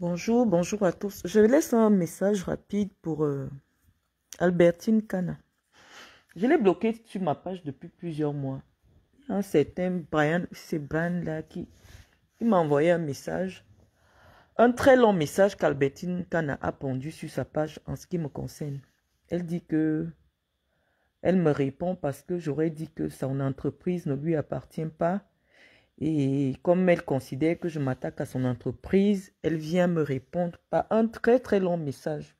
Bonjour, bonjour à tous. Je laisse un message rapide pour euh, Albertine Cana. Je l'ai bloqué sur ma page depuis plusieurs mois. Un certain Brian, c'est Brian là qui, m'a envoyé un message. Un très long message qu'Albertine Cana a pondu sur sa page en ce qui me concerne. Elle dit que elle me répond parce que j'aurais dit que son entreprise ne lui appartient pas et comme elle considère que je m'attaque à son entreprise, elle vient me répondre par un très très long message.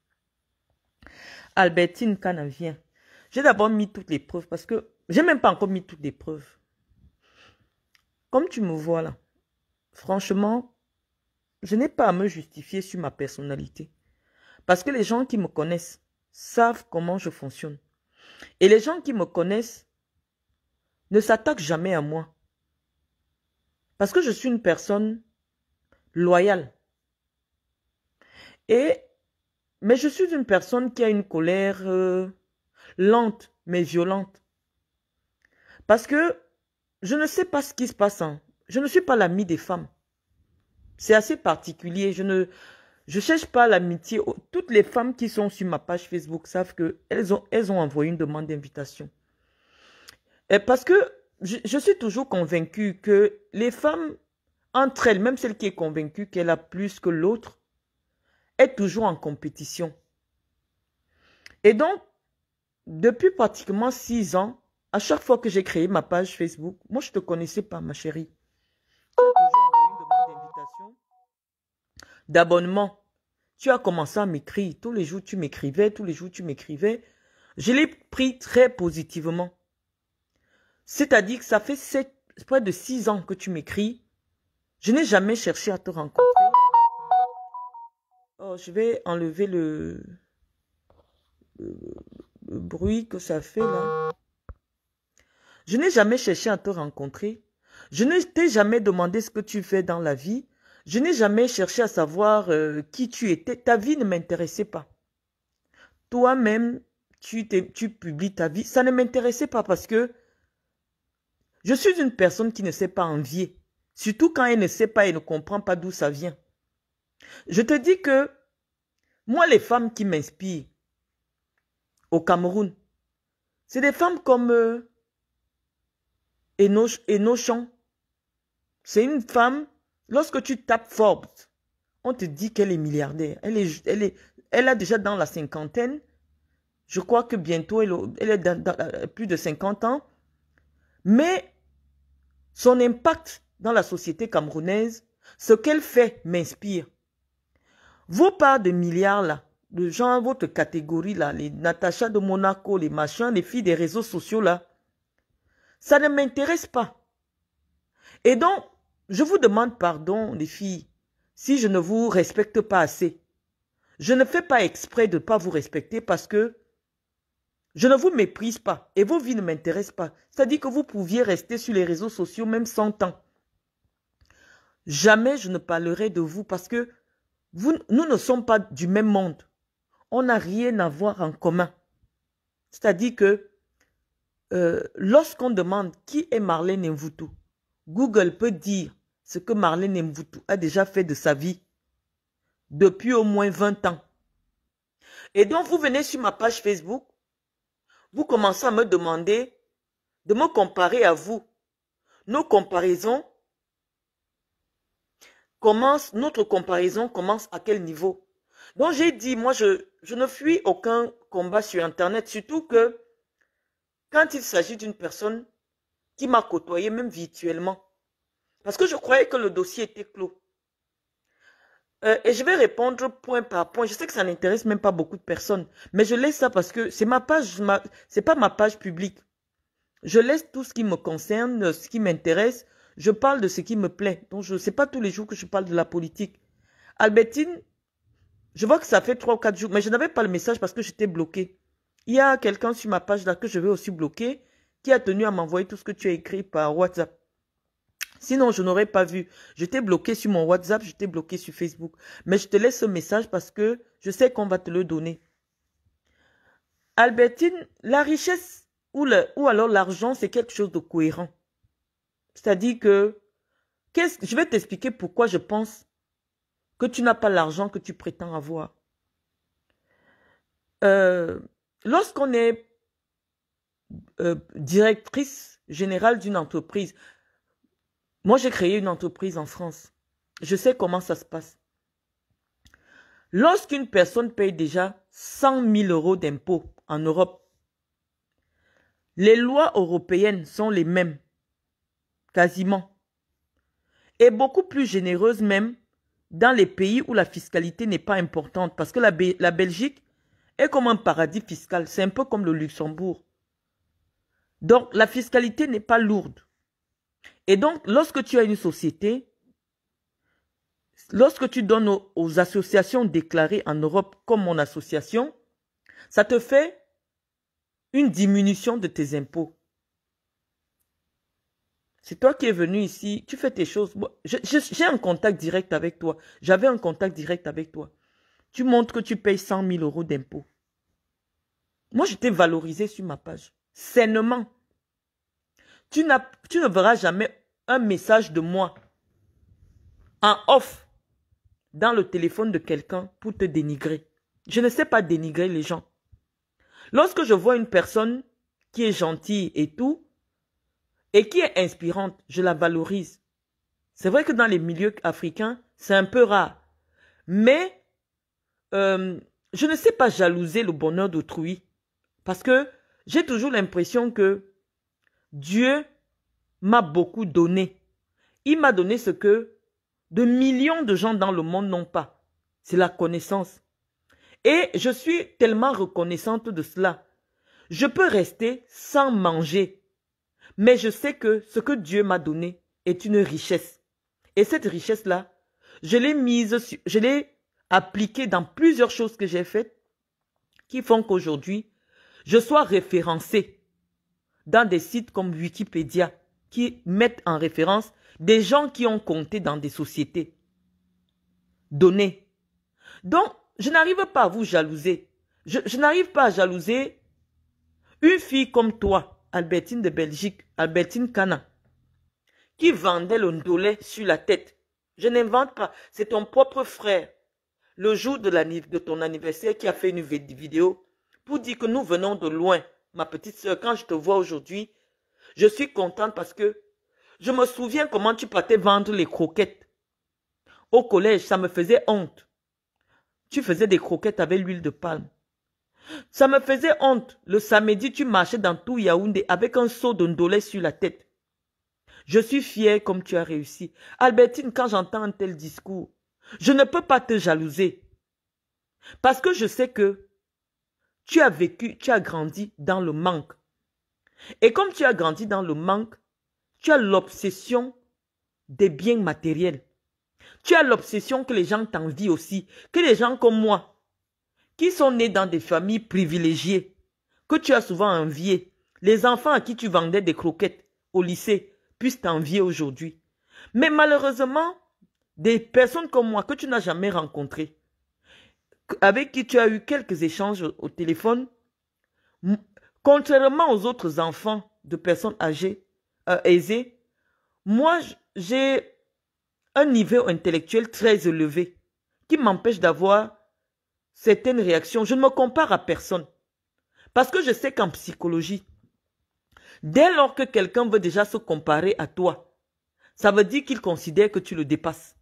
Albertine Cana J'ai d'abord mis toutes les preuves parce que j'ai même pas encore mis toutes les preuves. Comme tu me vois là, franchement, je n'ai pas à me justifier sur ma personnalité. Parce que les gens qui me connaissent savent comment je fonctionne. Et les gens qui me connaissent ne s'attaquent jamais à moi. Parce que je suis une personne loyale. Et, mais je suis une personne qui a une colère euh, lente, mais violente. Parce que je ne sais pas ce qui se passe. Je ne suis pas l'ami des femmes. C'est assez particulier. Je ne je cherche pas l'amitié. Oh, toutes les femmes qui sont sur ma page Facebook savent que elles ont, elles ont envoyé une demande d'invitation. Et parce que je, suis toujours convaincue que les femmes, entre elles, même celle qui est convaincue qu'elle a plus que l'autre, est toujours en compétition. Et donc, depuis pratiquement six ans, à chaque fois que j'ai créé ma page Facebook, moi je ne te connaissais pas, ma chérie. d'abonnement. Tu as commencé à m'écrire. Tous les jours, tu m'écrivais. Tous les jours, tu m'écrivais. Je l'ai pris très positivement. C'est-à-dire que ça fait près de six ans que tu m'écris. Je n'ai jamais cherché à te rencontrer. Oh, je vais enlever le, bruit que ça fait là. Je n'ai jamais cherché à te rencontrer. Je ne t'ai jamais demandé ce que tu fais dans la vie. Je n'ai jamais cherché à savoir euh, qui tu étais. Ta vie ne m'intéressait pas. Toi-même, tu, tu publies ta vie. Ça ne m'intéressait pas parce que je suis une personne qui ne sait pas envier, surtout quand elle ne sait pas et ne comprend pas d'où ça vient. Je te dis que moi, les femmes qui m'inspirent au Cameroun, c'est des femmes comme euh, Enochan. C'est une femme, lorsque tu tapes Forbes, on te dit qu'elle est milliardaire. Elle, est, elle, est, elle a déjà dans la cinquantaine. Je crois que bientôt, elle, est dans, euh, plus de 50 ans. Mais son impact dans la société camerounaise, ce qu'elle fait m'inspire. Vos parts de milliards là, de gens, votre catégorie là, les Natacha de Monaco, les machins, les filles des réseaux sociaux là, ça ne m'intéresse pas. Et donc, je vous demande pardon, les filles, si je ne vous respecte pas assez. Je ne fais pas exprès de ne pas vous respecter parce que je ne vous méprise pas et vos vies ne m'intéressent pas. C'est-à-dire que vous pouviez rester sur les réseaux sociaux même 100 ans. Jamais je ne parlerai de vous parce que nous ne sommes pas du même monde. On n'a rien à voir en commun. C'est-à-dire que euh, lorsqu'on demande qui est Marlène Mvutu, Google peut dire ce que Marlène Mvoutou a déjà fait de sa vie depuis au moins 20 ans. Et donc vous venez sur ma page Facebook, vous commencez à me demander de me comparer à vous. Nos comparaisons commencent, notre comparaison commence à quel niveau Donc j'ai dit, moi je, je ne fuis aucun combat sur Internet, surtout que quand il s'agit d'une personne qui m'a côtoyé, même virtuellement, parce que je croyais que le dossier était clos. Euh, et je vais répondre point par point. Je sais que ça n'intéresse même pas beaucoup de personnes, mais je laisse ça parce que c'est ma page, c'est pas ma page publique. Je laisse tout ce qui me concerne, ce qui m'intéresse. Je parle de ce qui me plaît. Donc je sais pas tous les jours que je parle de la politique. Albertine, je vois que ça fait trois ou quatre jours, mais je n'avais pas le message parce que j'étais bloquée. Il y a quelqu'un sur ma page là que je vais aussi bloquer qui a tenu à m'envoyer tout ce que tu as écrit par WhatsApp. Sinon, je n'aurais pas vu. Je t'ai bloqué sur mon WhatsApp, je t'ai bloqué sur Facebook. Mais je te laisse ce message parce que je sais qu'on va te le donner. Albertine, la richesse ou, le, ou alors l'argent, c'est quelque chose de cohérent. C'est-à-dire que, quest -ce, je vais t'expliquer pourquoi je pense que tu n'as pas l'argent que tu prétends avoir. Euh, lorsqu'on est euh, directrice générale d'une entreprise, moi, j'ai créé une entreprise en France. Je sais comment ça se passe. Lorsqu'une personne paye déjà 100 000 euros d'impôts en Europe, les lois européennes sont les mêmes, quasiment, et beaucoup plus généreuses même dans les pays où la fiscalité n'est pas importante, parce que la, la Belgique est comme un paradis fiscal, c'est un peu comme le Luxembourg. Donc la fiscalité n'est pas lourde. Et donc, lorsque tu as une société, lorsque tu donnes aux, associations déclarées en Europe comme mon association, ça te fait une diminution de tes impôts. C'est toi qui es venu ici, tu fais tes choses. J'ai un contact direct avec toi. J'avais un contact direct avec toi. Tu montres que tu payes 100 000 euros d'impôts. Moi, je t'ai valorisé sur ma page. Sainement. Tu, ne verras jamais un message de moi en off dans le téléphone de quelqu'un pour te dénigrer. Je ne sais pas dénigrer les gens. Lorsque je vois une personne qui est gentille et tout, et qui est inspirante, je la valorise. C'est vrai que dans les milieux africains, c'est un peu rare. Mais euh, je ne sais pas jalouser le bonheur d'autrui. Parce que j'ai toujours l'impression que Dieu m'a beaucoup donné. Il m'a donné ce que de millions de gens dans le monde n'ont pas. C'est la connaissance. Et je suis tellement reconnaissante de cela. Je peux rester sans manger. Mais je sais que ce que Dieu m'a donné est une richesse. Et cette richesse-là, je l'ai mise, je l'ai appliquée dans plusieurs choses que j'ai faites qui font qu'aujourd'hui, je sois référencée dans des sites comme Wikipédia qui mettent en référence des gens qui ont compté dans des sociétés données. Donc, je n'arrive pas à vous jalouser. Je, n'arrive pas à jalouser une fille comme toi, Albertine de Belgique, Albertine Cana, qui vendait le ndolet sur la tête. Je n'invente pas, c'est ton propre frère, le jour de, de ton anniversaire, qui a fait une vidéo pour dire que nous venons de loin, ma petite soeur, quand je te vois aujourd'hui, je suis contente parce que je me souviens comment tu partais vendre les croquettes. Au collège, ça me faisait honte. Tu faisais des croquettes avec l'huile de palme. Ça me faisait honte. Le samedi, tu marchais dans tout Yaoundé avec un seau de sur la tête. Je suis fière comme tu as réussi. Albertine, quand j'entends un tel discours, je ne peux pas te jalouser. Parce que je sais que tu as vécu, tu as grandi dans le manque. Et comme tu as grandi dans le manque, tu as l'obsession des biens matériels. Tu as l'obsession que les gens t'envient aussi, que les gens comme moi, qui sont nés dans des familles privilégiées, que tu as souvent enviées. les enfants à qui tu vendais des croquettes au lycée puissent t'envier aujourd'hui. Mais malheureusement, des personnes comme moi que tu n'as jamais rencontrées, avec qui tu as eu quelques échanges au téléphone, contrairement aux autres enfants de personnes âgées, euh, aisées, moi, j'ai un niveau intellectuel très élevé qui m'empêche d'avoir certaines réactions. Je ne me compare à personne. Parce que je sais qu'en psychologie, dès lors que quelqu'un veut déjà se comparer à toi, ça veut dire qu'il considère que tu le dépasses.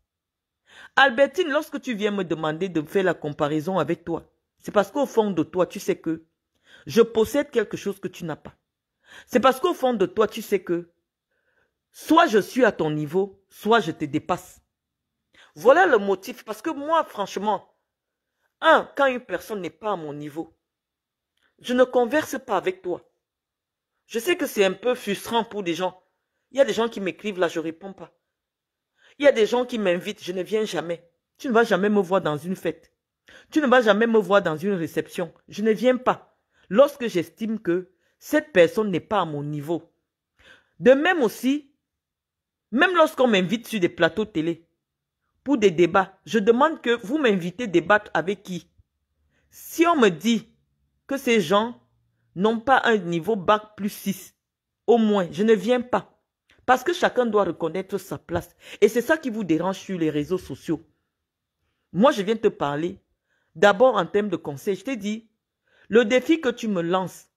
Albertine, lorsque tu viens me demander de faire la comparaison avec toi, c'est parce qu'au fond de toi, tu sais que je possède quelque chose que tu n'as pas. C'est parce qu'au fond de toi, tu sais que soit je suis à ton niveau, soit je te dépasse. Voilà le motif. Parce que moi, franchement, un, quand une personne n'est pas à mon niveau, je ne converse pas avec toi. Je sais que c'est un peu frustrant pour des gens. Il y a des gens qui m'écrivent là, je réponds pas. Il y a des gens qui m'invitent, je ne viens jamais. Tu ne vas jamais me voir dans une fête. Tu ne vas jamais me voir dans une réception. Je ne viens pas. Lorsque j'estime que cette personne n'est pas à mon niveau. De même aussi, même lorsqu'on m'invite sur des plateaux télé pour des débats, je demande que vous m'invitez débattre avec qui. Si on me dit que ces gens n'ont pas un niveau bac plus 6, au moins, je ne viens pas. Parce que chacun doit reconnaître sa place. Et c'est ça qui vous dérange sur les réseaux sociaux. Moi, je viens te parler. D'abord, en termes de conseil, je t'ai dit, le défi que tu me lances,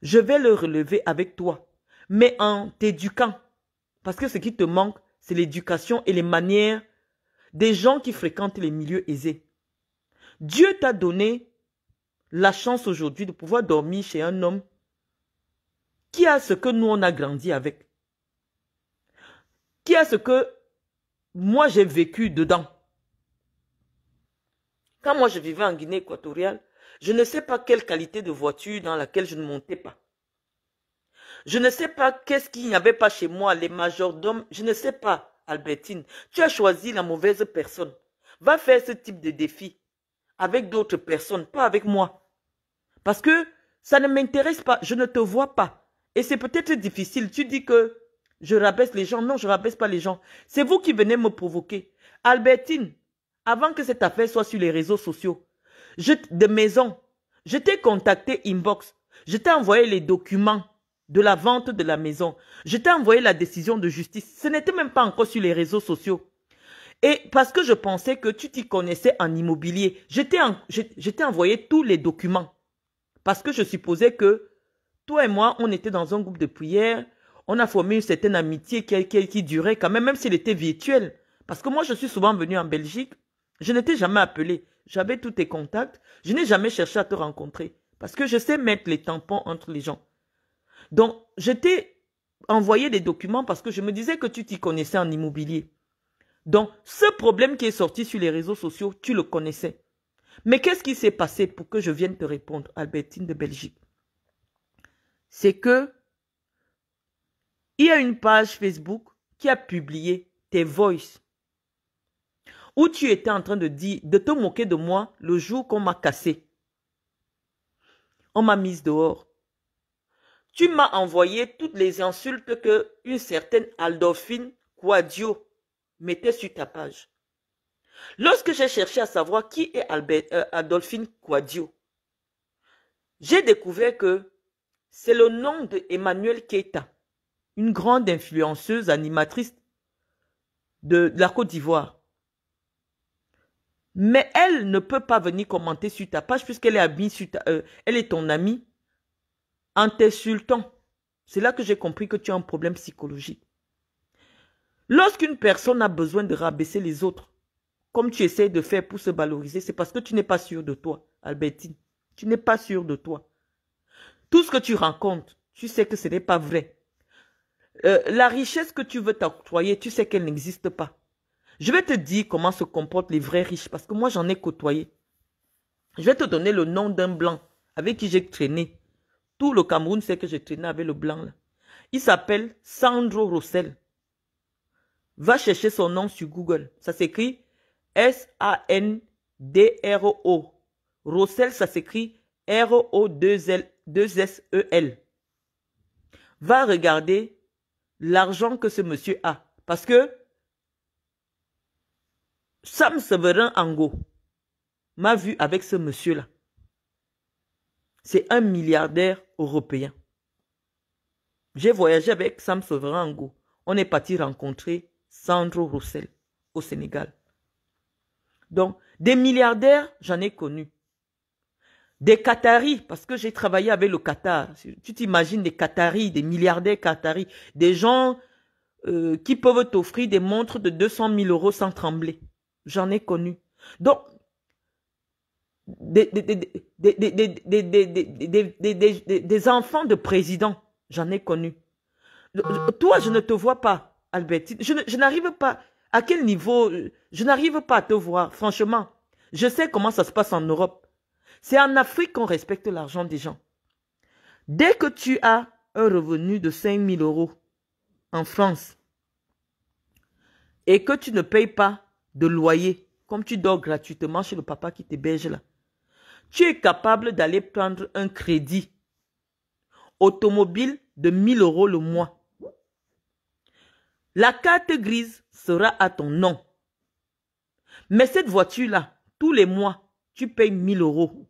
je vais le relever avec toi, mais en t'éduquant. Parce que ce qui te manque, c'est l'éducation et les manières des gens qui fréquentent les milieux aisés. Dieu t'a donné la chance aujourd'hui de pouvoir dormir chez un homme qui a ce que nous on a grandi avec qui est ce que moi j'ai vécu dedans. Quand moi je vivais en Guinée équatoriale, je ne sais pas quelle qualité de voiture dans laquelle je ne montais pas. Je ne sais pas qu'est-ce qu'il n'y avait pas chez moi, les majordomes, je ne sais pas, Albertine. Tu as choisi la mauvaise personne. Va faire ce type de défi avec d'autres personnes, pas avec moi. Parce que ça ne m'intéresse pas, je ne te vois pas. Et c'est peut-être difficile. Tu dis que je rabaisse les gens. Non, je rabaisse pas les gens. C'est vous qui venez me provoquer. Albertine, avant que cette affaire soit sur les réseaux sociaux, de maison, je t'ai contacté inbox. Je t'ai envoyé les documents de la vente de la maison. Je t'ai envoyé la décision de justice. Ce n'était même pas encore sur les réseaux sociaux. Et parce que je pensais que tu t'y connaissais en immobilier, je t'ai envoyé tous les documents. Parce que je supposais que toi et moi, on était dans un groupe de prière, on a formé une certaine amitié qui, qui, durait quand même, même s'il était virtuel. Parce que moi, je suis souvent venu en Belgique, je n'étais jamais appelé. J'avais tous tes contacts, je n'ai jamais cherché à te rencontrer. Parce que je sais mettre les tampons entre les gens. Donc, je t'ai envoyé des documents parce que je me disais que tu t'y connaissais en immobilier. Donc, ce problème qui est sorti sur les réseaux sociaux, tu le connaissais. Mais qu'est-ce qui s'est passé pour que je vienne te répondre, Albertine de Belgique C'est que il y a une page Facebook qui a publié tes voice » où tu étais en train de dire, de te moquer de moi le jour qu'on m'a cassé. On m'a mise dehors. Tu m'as envoyé toutes les insultes que une certaine Aldolphine Quadio mettait sur ta page. Lorsque j'ai cherché à savoir qui est Adolphine euh, Quadio, j'ai découvert que c'est le nom de Emmanuel Keita une grande influenceuse animatrice de, la Côte d'Ivoire. Mais elle ne peut pas venir commenter sur ta page puisqu'elle est amie euh, elle est ton amie en t'insultant. C'est là que j'ai compris que tu as un problème psychologique. Lorsqu'une personne a besoin de rabaisser les autres, comme tu essaies de faire pour se valoriser, c'est parce que tu n'es pas sûr de toi, Albertine. Tu n'es pas sûr de toi. Tout ce que tu rencontres, tu sais que ce n'est pas vrai. Euh, la richesse que tu veux t'octroyer, tu sais qu'elle n'existe pas. Je vais te dire comment se comportent les vrais riches, parce que moi j'en ai côtoyé. Je vais te donner le nom d'un blanc avec qui j'ai traîné. Tout le Cameroun sait que j'ai traîné avec le blanc là. Il s'appelle Sandro Rossel. Va chercher son nom sur Google. Ça s'écrit S-A-N-D-R-O. Rossel, ça s'écrit r o 2 l -2 -S -E -L. Va regarder l'argent que ce monsieur a. Parce que Sam Severin Ango m'a vu avec ce monsieur-là. C'est un milliardaire européen. J'ai voyagé avec Sam Severin Ango. On est parti rencontrer Sandro Roussel au Sénégal. Donc, des milliardaires, j'en ai connu. Des Qataris, parce que j'ai travaillé avec le Qatar. Tu t'imagines des Qataris, des milliardaires Qataris, des gens qui peuvent t'offrir des montres de 200 000 euros sans trembler. J'en ai connu. Donc, des, enfants de présidents, j'en ai connu. Toi, je ne te vois pas, Albertine. je n'arrive pas. À quel niveau Je n'arrive pas à te voir, franchement. Je sais comment ça se passe en Europe. C'est en Afrique qu'on respecte l'argent des gens. Dès que tu as un revenu de 5 000 euros en France et que tu ne payes pas de loyer, comme tu dors gratuitement chez le papa qui t'héberge là, tu es capable d'aller prendre un crédit automobile de 1000 euros le mois. La carte grise sera à ton nom. Mais cette voiture-là, tous les mois, tu payes 000 euros.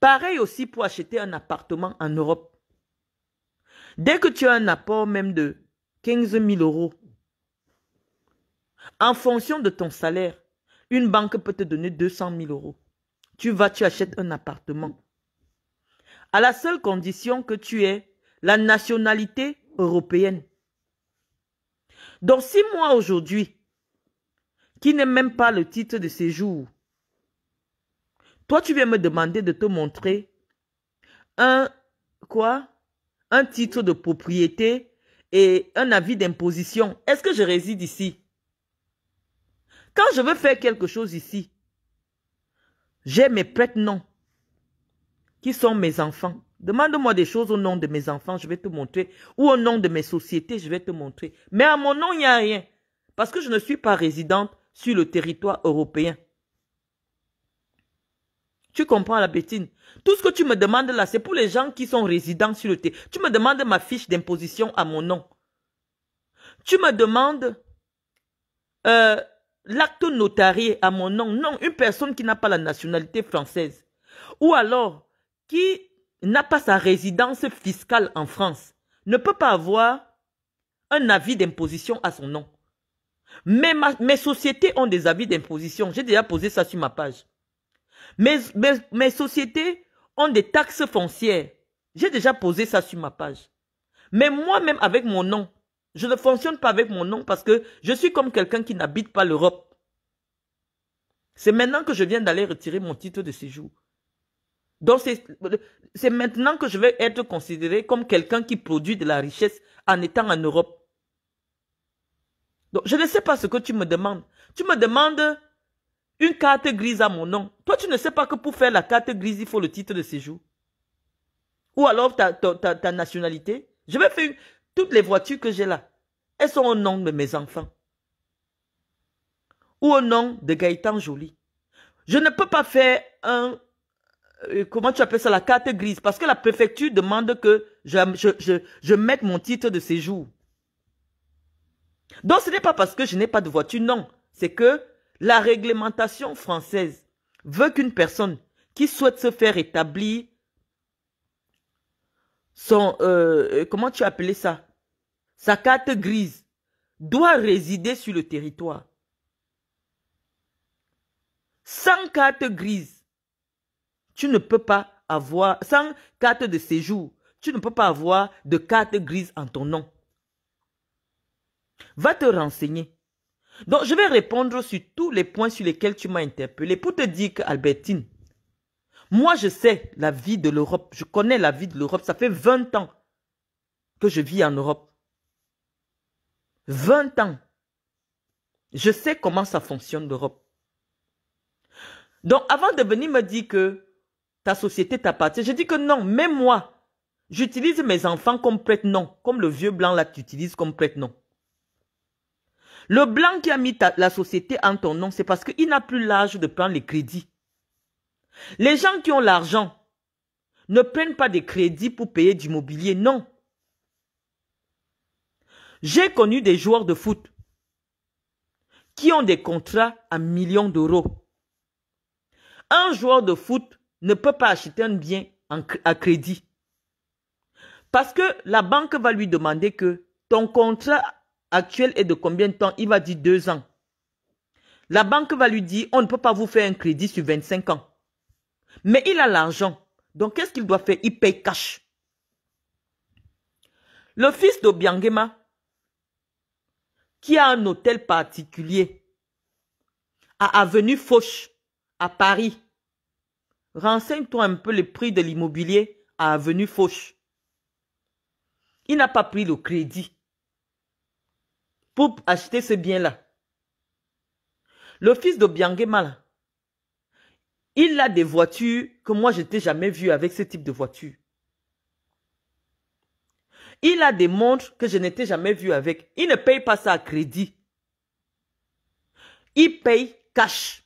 Pareil aussi pour acheter un appartement en Europe. Dès que tu as un apport même de 15 000 euros, en fonction de ton salaire, une banque peut te donner 200 000 euros. Tu vas, tu achètes un appartement. À la seule condition que tu aies la nationalité européenne. Donc si moi aujourd'hui, qui n'ai même pas le titre de séjour, toi, tu viens me demander de te montrer un quoi Un titre de propriété et un avis d'imposition. Est-ce que je réside ici Quand je veux faire quelque chose ici, j'ai mes prêtres noms qui sont mes enfants. Demande-moi des choses au nom de mes enfants, je vais te montrer. Ou au nom de mes sociétés, je vais te montrer. Mais à mon nom, il n'y a rien. Parce que je ne suis pas résidente sur le territoire européen. Tu comprends la bêtine Tout ce que tu me demandes là, c'est pour les gens qui sont résidents sur le thé. Tu me demandes ma fiche d'imposition à mon nom. Tu me demandes euh, l'acte notarié à mon nom. Non, une personne qui n'a pas la nationalité française. Ou alors, qui n'a pas sa résidence fiscale en France, ne peut pas avoir un avis d'imposition à son nom. Mais mes sociétés ont des avis d'imposition. J'ai déjà posé ça sur ma page. Mes, mes, sociétés ont des taxes foncières. J'ai déjà posé ça sur ma page. Mais moi-même, avec mon nom, je ne fonctionne pas avec mon nom parce que je suis comme quelqu'un qui n'habite pas l'Europe. C'est maintenant que je viens d'aller retirer mon titre de séjour. Donc c'est maintenant que je vais être considéré comme quelqu'un qui produit de la richesse en étant en Europe. Donc je ne sais pas ce que tu me demandes. Tu me demandes une carte grise à mon nom. Toi, tu ne sais pas que pour faire la carte grise, il faut le titre de séjour. Ou alors ta, nationalité. Je vais faire toutes les voitures que j'ai là. Elles sont au nom de mes enfants. Ou au nom de Gaëtan Jolie. Je ne peux pas faire un... Euh, comment tu appelles ça La carte grise. Parce que la préfecture demande que je mette mon titre de séjour. Donc ce n'est pas parce que je n'ai pas de voiture, non. C'est que la réglementation française veut qu'une personne qui souhaite se faire établir son, euh, euh, comment tu appelais ça Sa carte grise doit résider sur le territoire. Sans carte grise, tu ne peux pas avoir, sans carte de séjour, tu ne peux pas avoir de carte grise en ton nom. Va te renseigner. Donc, je vais répondre sur tous les points sur lesquels tu m'as interpellé pour te dire qu'Albertine, moi, je sais la vie de l'Europe. Je connais la vie de l'Europe. Ça fait 20 ans que je vis en Europe. 20 ans. Je sais comment ça fonctionne l'Europe. Donc, avant de venir me dire que ta société t'appartient, je dis que non, même moi, j'utilise mes enfants comme prête comme le vieux blanc là, tu utilises comme prête-nom. Le blanc qui a mis la société en ton nom, c'est parce qu'il n'a plus l'âge de prendre les crédits. Les gens qui ont l'argent ne prennent pas des crédits pour payer du mobilier, non. J'ai connu des joueurs de foot qui ont des contrats à millions d'euros. Un joueur de foot ne peut pas acheter un bien à crédit. Parce que la banque va lui demander que ton contrat Actuel est de combien de temps Il va dire deux ans. La banque va lui dire, on ne peut pas vous faire un crédit sur 25 ans. Mais il a l'argent. Donc, qu'est-ce qu'il doit faire Il paye cash. Le fils d'Obiangema, qui a un hôtel particulier à Avenue Fauche, à Paris, renseigne-toi un peu le prix de l'immobilier à Avenue Fauche. Il n'a pas pris le crédit pour acheter ce bien-là. Le fils de Biangema, il a des voitures que moi, je n'ai jamais vu avec ce type de voiture. Il a des montres que je n'étais jamais vu avec. Il ne paye pas ça à crédit. Il paye cash.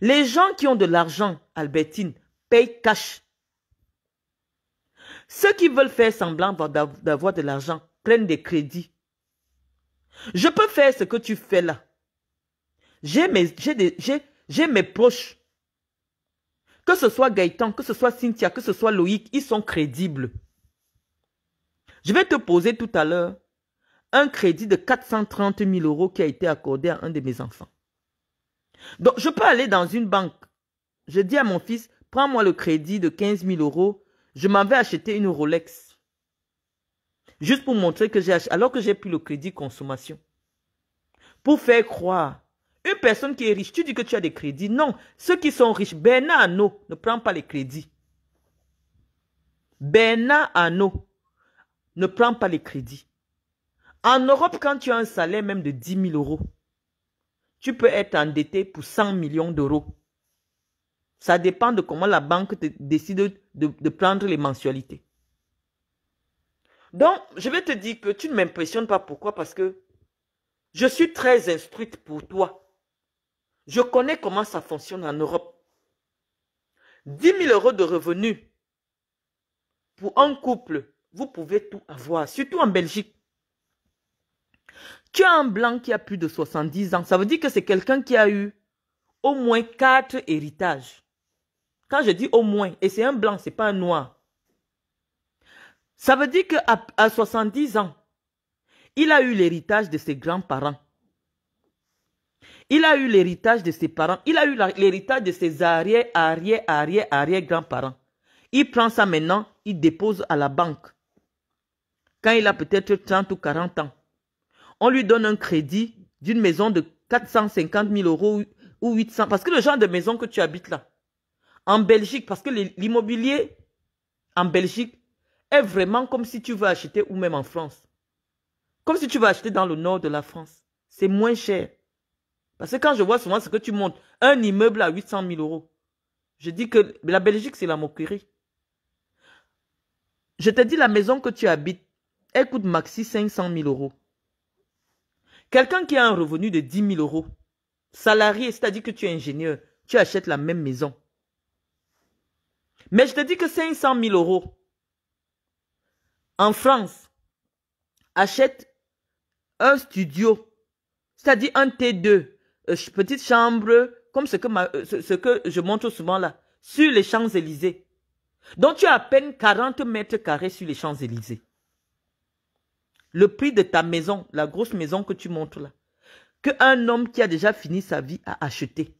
Les gens qui ont de l'argent, Albertine, payent cash. Ceux qui veulent faire semblant d'avoir de l'argent, des crédits. Je peux faire ce que tu fais là. J'ai mes, j'ai mes proches. Que ce soit Gaëtan, que ce soit Cynthia, que ce soit Loïc, ils sont crédibles. Je vais te poser tout à l'heure un crédit de 430 000 euros qui a été accordé à un de mes enfants. Donc, je peux aller dans une banque. Je dis à mon fils, prends-moi le crédit de 15 000 euros. Je m'en vais acheter une Rolex. Juste pour montrer que j'ai acheté, alors que j'ai pris le crédit consommation. Pour faire croire. Une personne qui est riche, tu dis que tu as des crédits. Non, ceux qui sont riches, Bernard Ano, ne prend pas les crédits. ben Ano, ne prend pas les crédits. En Europe, quand tu as un salaire même de 10 000 euros, tu peux être endetté pour 100 millions d'euros. Ça dépend de comment la banque décide de prendre les mensualités. Donc, je vais te dire que tu ne m'impressionnes pas. Pourquoi Parce que je suis très instruite pour toi. Je connais comment ça fonctionne en Europe. 10 000 euros de revenus pour un couple, vous pouvez tout avoir, surtout en Belgique. Tu as un blanc qui a plus de 70 ans, ça veut dire que c'est quelqu'un qui a eu au moins quatre héritages. Quand je dis au moins, et c'est un blanc, c'est pas un noir. Ça veut dire qu'à à 70 ans, il a eu l'héritage de ses grands-parents. Il a eu l'héritage de ses parents. Il a eu l'héritage de ses arrière, arrière, arrière, arrière grands-parents. Il prend ça maintenant, il dépose à la banque. Quand il a peut-être 30 ou 40 ans, on lui donne un crédit d'une maison de 450 000 euros ou 800. Parce que le genre de maison que tu habites là, en Belgique, parce que l'immobilier en Belgique, est vraiment comme si tu veux acheter ou même en France. Comme si tu veux acheter dans le nord de la France. C'est moins cher. Parce que quand je vois souvent ce que tu montes, un immeuble à 800 000 euros, je dis que la Belgique, c'est la moquerie. Je te dis, la maison que tu habites, elle coûte maxi 500 000 euros. Quelqu'un qui a un revenu de 10 000 euros, salarié, c'est-à-dire que tu es ingénieur, tu achètes la même maison. Mais je te dis que 500 000 euros, en France achète un studio, c'est-à-dire un T2, euh, petite chambre, comme ce que, euh, que je montre souvent là, sur les Champs-Élysées. Donc tu as à peine 40 mètres carrés sur les Champs-Élysées. Le prix de ta maison, la grosse maison que tu montres là, qu'un homme qui a déjà fini sa vie a acheté.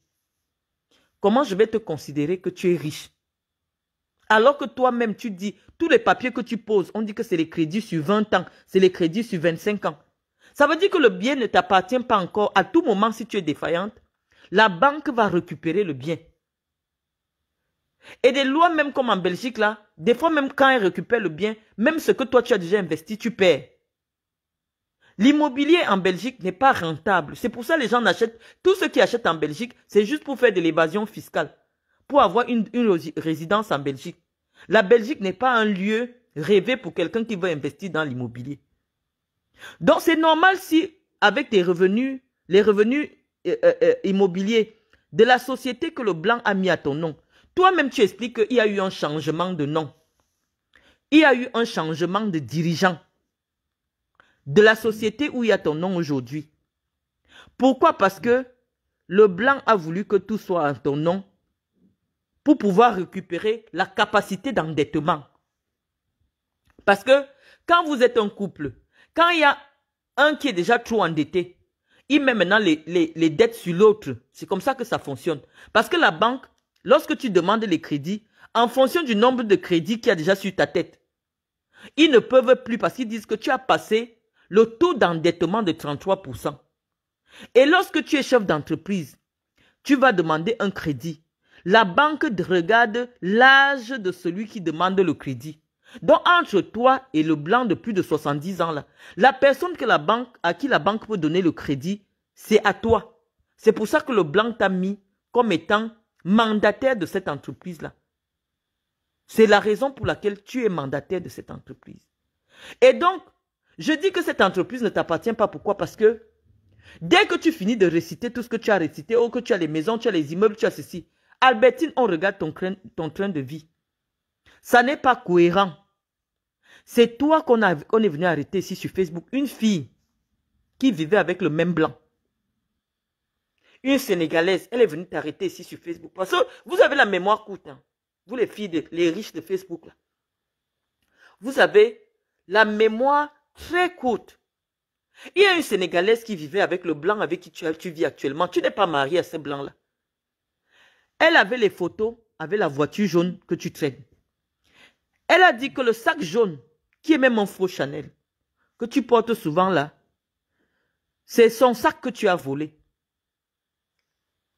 Comment je vais te considérer que tu es riche alors que toi-même, tu dis, tous les papiers que tu poses, on dit que c'est les crédits sur 20 ans, c'est les crédits sur 25 ans. Ça veut dire que le bien ne t'appartient pas encore. À tout moment, si tu es défaillante, la banque va récupérer le bien. Et des lois, même comme en Belgique, là, des fois, même quand elle récupère le bien, même ce que toi, tu as déjà investi, tu perds. L'immobilier en Belgique n'est pas rentable. C'est pour ça que les gens n'achètent, tous ceux qui achètent en Belgique, c'est juste pour faire de l'évasion fiscale pour avoir une, résidence en Belgique. La Belgique n'est pas un lieu rêvé pour quelqu'un qui veut investir dans l'immobilier. Donc c'est normal si avec tes revenus, les revenus euh, euh, euh, immobiliers de la société que le blanc a mis à ton nom, toi-même tu expliques qu'il y a eu un changement de nom. Il y a eu un changement de dirigeant de la société où il y a ton nom aujourd'hui. Pourquoi Parce que le blanc a voulu que tout soit à ton nom pour pouvoir récupérer la capacité d'endettement. Parce que quand vous êtes un couple, quand il y a un qui est déjà trop endetté, il met maintenant les, dettes sur l'autre. C'est comme ça que ça fonctionne. Parce que la banque, lorsque tu demandes les crédits, en fonction du nombre de crédits qu'il y a déjà sur ta tête, ils ne peuvent plus parce qu'ils disent que tu as passé le taux d'endettement de 33%. Et lorsque tu es chef d'entreprise, tu vas demander un crédit. La banque regarde l'âge de celui qui demande le crédit. Donc entre toi et le blanc de plus de 70 ans là, la personne que la banque à qui la banque peut donner le crédit, c'est à toi. C'est pour ça que le blanc t'a mis comme étant mandataire de cette entreprise là. C'est la raison pour laquelle tu es mandataire de cette entreprise. Et donc, je dis que cette entreprise ne t'appartient pas. Pourquoi Parce que dès que tu finis de réciter tout ce que tu as récité, ou oh, que tu as les maisons, tu as les immeubles, tu as ceci, Albertine, on regarde ton, train, ton train de vie. Ça n'est pas cohérent. C'est toi qu'on est venu arrêter ici sur Facebook. Une fille qui vivait avec le même blanc. Une Sénégalaise, elle est venue t'arrêter ici sur Facebook. Parce que vous avez la mémoire courte. Hein. Vous les filles, les riches de Facebook. Là. Vous avez la mémoire très courte. Il y a une Sénégalaise qui vivait avec le blanc avec qui tu, tu vis actuellement. Tu n'es pas marié à ce blanc-là. Elle avait les photos avec la voiture jaune que tu traînes. Elle a dit que le sac jaune, qui est même en faux Chanel, que tu portes souvent là, c'est son sac que tu as volé.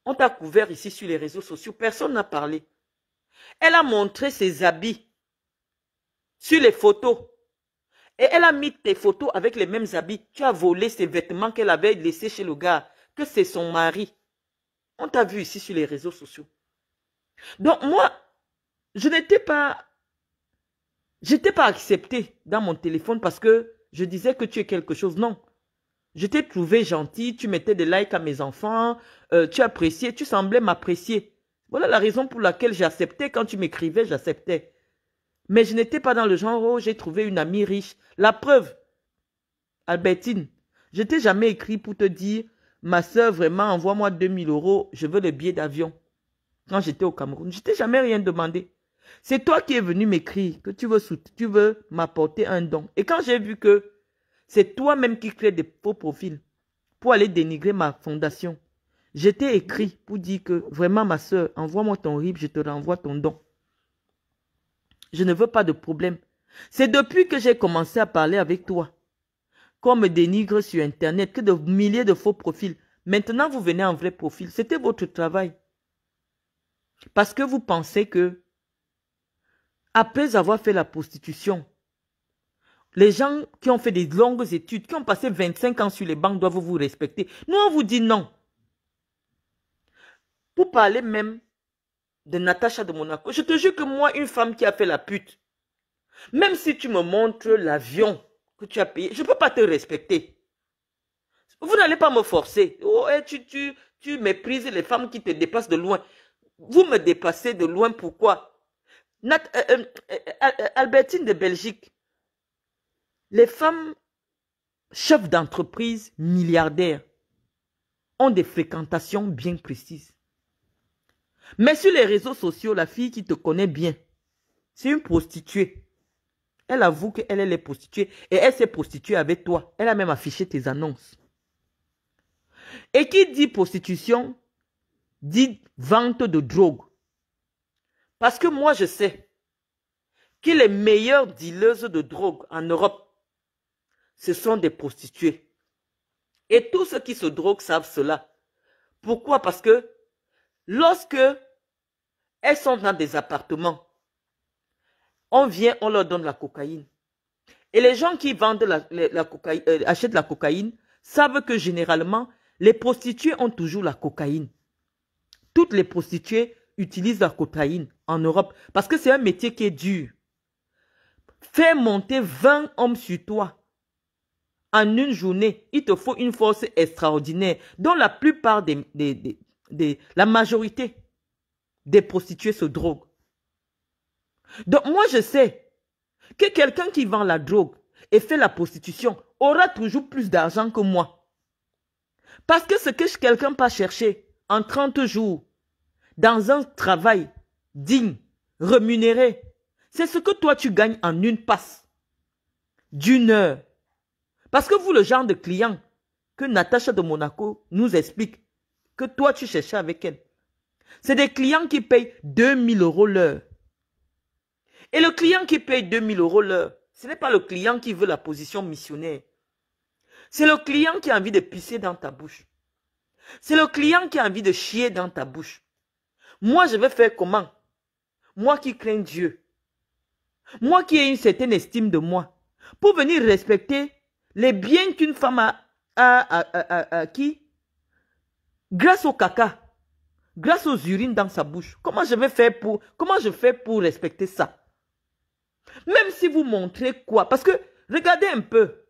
On t'a couvert ici sur les réseaux sociaux, personne n'a parlé. Elle a montré ses habits sur les photos. Et elle a mis tes photos avec les mêmes habits. Tu as volé ses vêtements qu'elle avait laissés chez le gars, que c'est son mari. On t'a vu ici sur les réseaux sociaux. Donc moi, je n'étais pas... J'étais pas acceptée dans mon téléphone parce que je disais que tu es quelque chose. Non. Je t'ai trouvé gentil, tu mettais des likes à mes enfants, euh, tu appréciais, tu semblais m'apprécier. Voilà la raison pour laquelle j'ai accepté. Quand tu m'écrivais, j'acceptais. Mais je n'étais pas dans le genre, où oh, j'ai trouvé une amie riche. La preuve, Albertine, je t'ai jamais écrit pour te dire, Ma soeur, vraiment, envoie-moi 2000 euros, je veux le billet d'avion. Quand j'étais au Cameroun, je t'ai jamais rien demandé. C'est toi qui es venu m'écrire que tu veux tu veux m'apporter un don. Et quand j'ai vu que c'est toi-même qui crée des faux profils pour aller dénigrer ma fondation, je t'ai écrit pour dire que vraiment ma soeur, envoie-moi ton RIB, je te renvoie ton don. Je ne veux pas de problème. C'est depuis que j'ai commencé à parler avec toi qu'on me dénigre sur Internet, que de milliers de faux profils. Maintenant, vous venez en vrai profil. C'était votre travail. Parce que vous pensez que, après avoir fait la prostitution, les gens qui ont fait des longues études, qui ont passé 25 ans sur les banques, doivent vous respecter. Nous, on vous dit non. Pour parler même de Natacha de Monaco, je te jure que moi, une femme qui a fait la pute, même si tu me montres l'avion que tu as payé, je ne peux pas te respecter. Vous n'allez pas me forcer. Oh, eh, tu, tu, méprises les femmes qui te dépassent de loin. Vous me dépassez de loin, pourquoi euh, euh, euh, Albertine de Belgique, les femmes chefs d'entreprise milliardaires ont des fréquentations bien précises. Mais sur les réseaux sociaux, la fille qui te connaît bien, c'est une prostituée. Elle avoue qu'elle est prostituée et elle s'est prostituée avec toi. Elle a même affiché tes annonces. Et qui dit prostitution dit vente de drogue. Parce que moi, je sais que les meilleures dealers de drogue en Europe, ce sont des prostituées. Et tous ceux qui se droguent savent cela. Pourquoi Parce que lorsque elles sont dans des appartements, on vient, on leur donne la cocaïne. Et les gens qui vendent la, euh, achètent la cocaïne savent que généralement, les prostituées ont toujours la cocaïne. Toutes les prostituées utilisent la cocaïne en Europe parce que c'est un métier qui est dur. Fais monter 20 hommes sur toi. En une journée, il te faut une force extraordinaire dont la plupart des, la majorité des prostituées se droguent. Donc moi, je sais que quelqu'un qui vend la drogue et fait la prostitution aura toujours plus d'argent que moi. Parce que ce que quelqu'un pas chercher en 30 jours, dans un travail digne, rémunéré, c'est ce que toi tu gagnes en une passe, d'une heure. Parce que vous, le genre de client que Natacha de Monaco nous explique, que toi tu cherchais avec elle, c'est des clients qui payent 2000 euros l'heure. Et le client qui paye 2000 euros l'heure, ce n'est pas le client qui veut la position missionnaire. C'est le client qui a envie de pisser dans ta bouche. C'est le client qui a envie de chier dans ta bouche. Moi, je vais faire comment Moi qui crains Dieu. Moi qui ai une certaine estime de moi. Pour venir respecter les biens qu'une femme a, acquis. a, qui Grâce au caca, grâce aux urines dans sa bouche. Comment je vais faire pour, comment je fais pour respecter ça même si vous montrez quoi, parce que regardez un peu,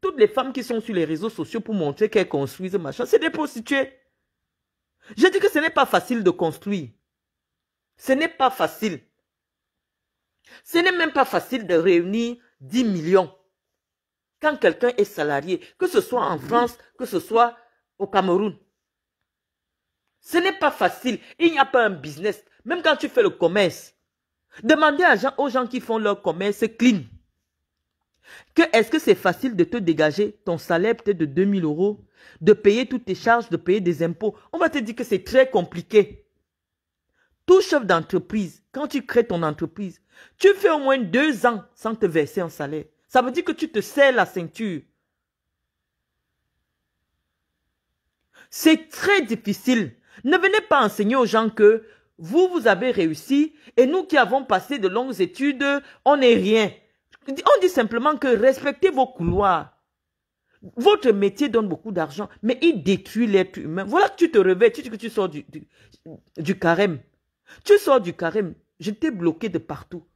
toutes les femmes qui sont sur les réseaux sociaux pour montrer qu'elles construisent, machin, c'est des prostituées. Je dis que ce n'est pas facile de construire. Ce n'est pas facile. Ce n'est même pas facile de réunir 10 millions. Quand quelqu'un est salarié, que ce soit en France, que ce soit au Cameroun. Ce n'est pas facile. Il n'y a pas un business. Même quand tu fais le commerce, Demandez gens, aux gens qui font leur commerce clean. Que est-ce que c'est facile de te dégager ton salaire peut-être de 2000 euros, de payer toutes tes charges, de payer des impôts On va te dire que c'est très compliqué. Tout chef d'entreprise, quand tu crées ton entreprise, tu fais au moins deux ans sans te verser un salaire. Ça veut dire que tu te serres la ceinture. C'est très difficile. Ne venez pas enseigner aux gens que vous, vous avez réussi et nous qui avons passé de longues études, on n'est rien. On dit simplement que respectez vos couloirs. Votre métier donne beaucoup d'argent, mais il détruit l'être humain. Voilà que tu te réveilles, tu dis que tu sors du, du, carême. Tu sors du carême. Je t'ai bloqué de partout.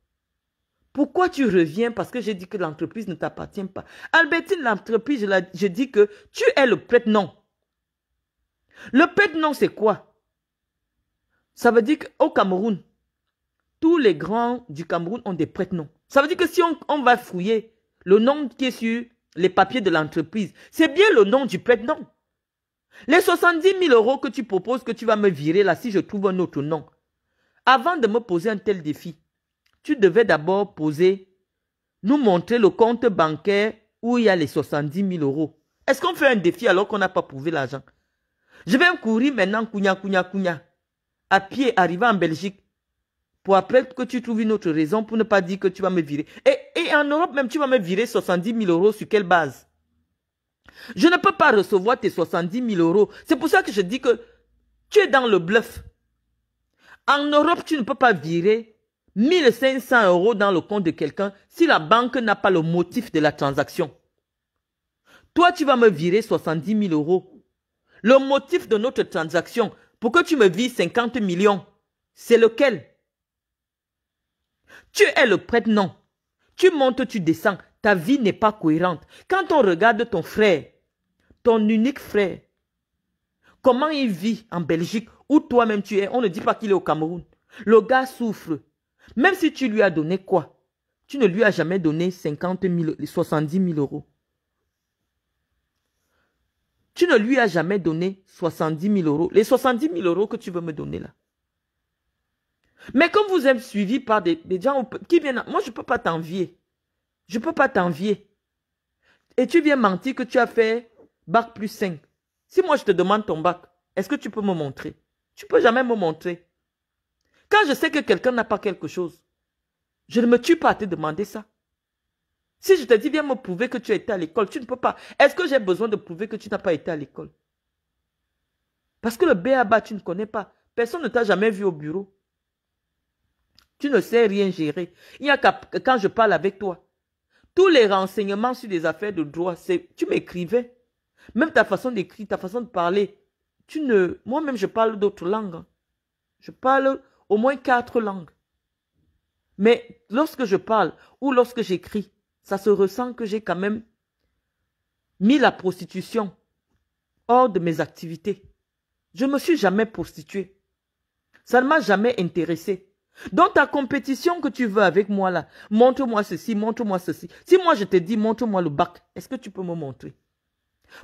Pourquoi tu reviens Parce que j'ai dit que l'entreprise ne t'appartient pas. Albertine, l'entreprise, je, je, dis que tu es le prêtre non. Le prêtre non, c'est quoi ça veut dire qu'au Cameroun, tous les grands du Cameroun ont des prête Ça veut dire que si on, va fouiller le nom qui est sur les papiers de l'entreprise, c'est bien le nom du prête-nom. Les 70 000 euros que tu proposes, que tu vas me virer là si je trouve un autre nom. Avant de me poser un tel défi, tu devais d'abord poser, nous montrer le compte bancaire où il y a les 70 000 euros. Est-ce qu'on fait un défi alors qu'on n'a pas prouvé l'argent Je vais courir maintenant, Kounia, Kounia, Kounia à pied arriver en Belgique pour après que tu trouves une autre raison pour ne pas dire que tu vas me virer. Et, en Europe même, tu vas me virer 70 000 euros sur quelle base Je ne peux pas recevoir tes 70 000 euros. C'est pour ça que je dis que tu es dans le bluff. En Europe, tu ne peux pas virer 1500 euros dans le compte de quelqu'un si la banque n'a pas le motif de la transaction. Toi, tu vas me virer 70 000 euros. Le motif de notre transaction, pour que tu me vis 50 millions. C'est lequel Tu es le prêtre, non. Tu montes, tu descends. Ta vie n'est pas cohérente. Quand on regarde ton frère, ton unique frère, comment il vit en Belgique, où toi-même tu es, on ne dit pas qu'il est au Cameroun. Le gars souffre. Même si tu lui as donné quoi Tu ne lui as jamais donné 50 000, 70 000 euros. Tu ne lui as jamais donné 70 000 euros. Les 70 000 euros que tu veux me donner là. Mais comme vous êtes suivi par des, gens qui viennent... Moi, je ne peux pas t'envier. Je ne peux pas t'envier. Et tu viens mentir que tu as fait bac plus 5. Si moi, je te demande ton bac, est-ce que tu peux me montrer Tu peux jamais me montrer. Quand je sais que quelqu'un n'a pas quelque chose, je ne me tue pas à te demander ça. Si je te dis, viens me prouver que tu as été à l'école, tu ne peux pas. Est-ce que j'ai besoin de prouver que tu n'as pas été à l'école Parce que le BABA, tu ne connais pas. Personne ne t'a jamais vu au bureau. Tu ne sais rien gérer. Il n'y a qu'à quand je parle avec toi. Tous les renseignements sur des affaires de droit, tu m'écrivais. Même ta façon d'écrire, ta façon de parler, tu ne. Moi-même, je parle d'autres langues. Hein. Je parle au moins quatre langues. Mais lorsque je parle ou lorsque j'écris, ça se ressent que j'ai quand même mis la prostitution hors de mes activités. Je me suis jamais prostituée. Ça ne m'a jamais intéressée. Dans ta compétition que tu veux avec moi là, montre-moi ceci, montre-moi ceci. Si moi je te dis montre-moi le bac, est-ce que tu peux me montrer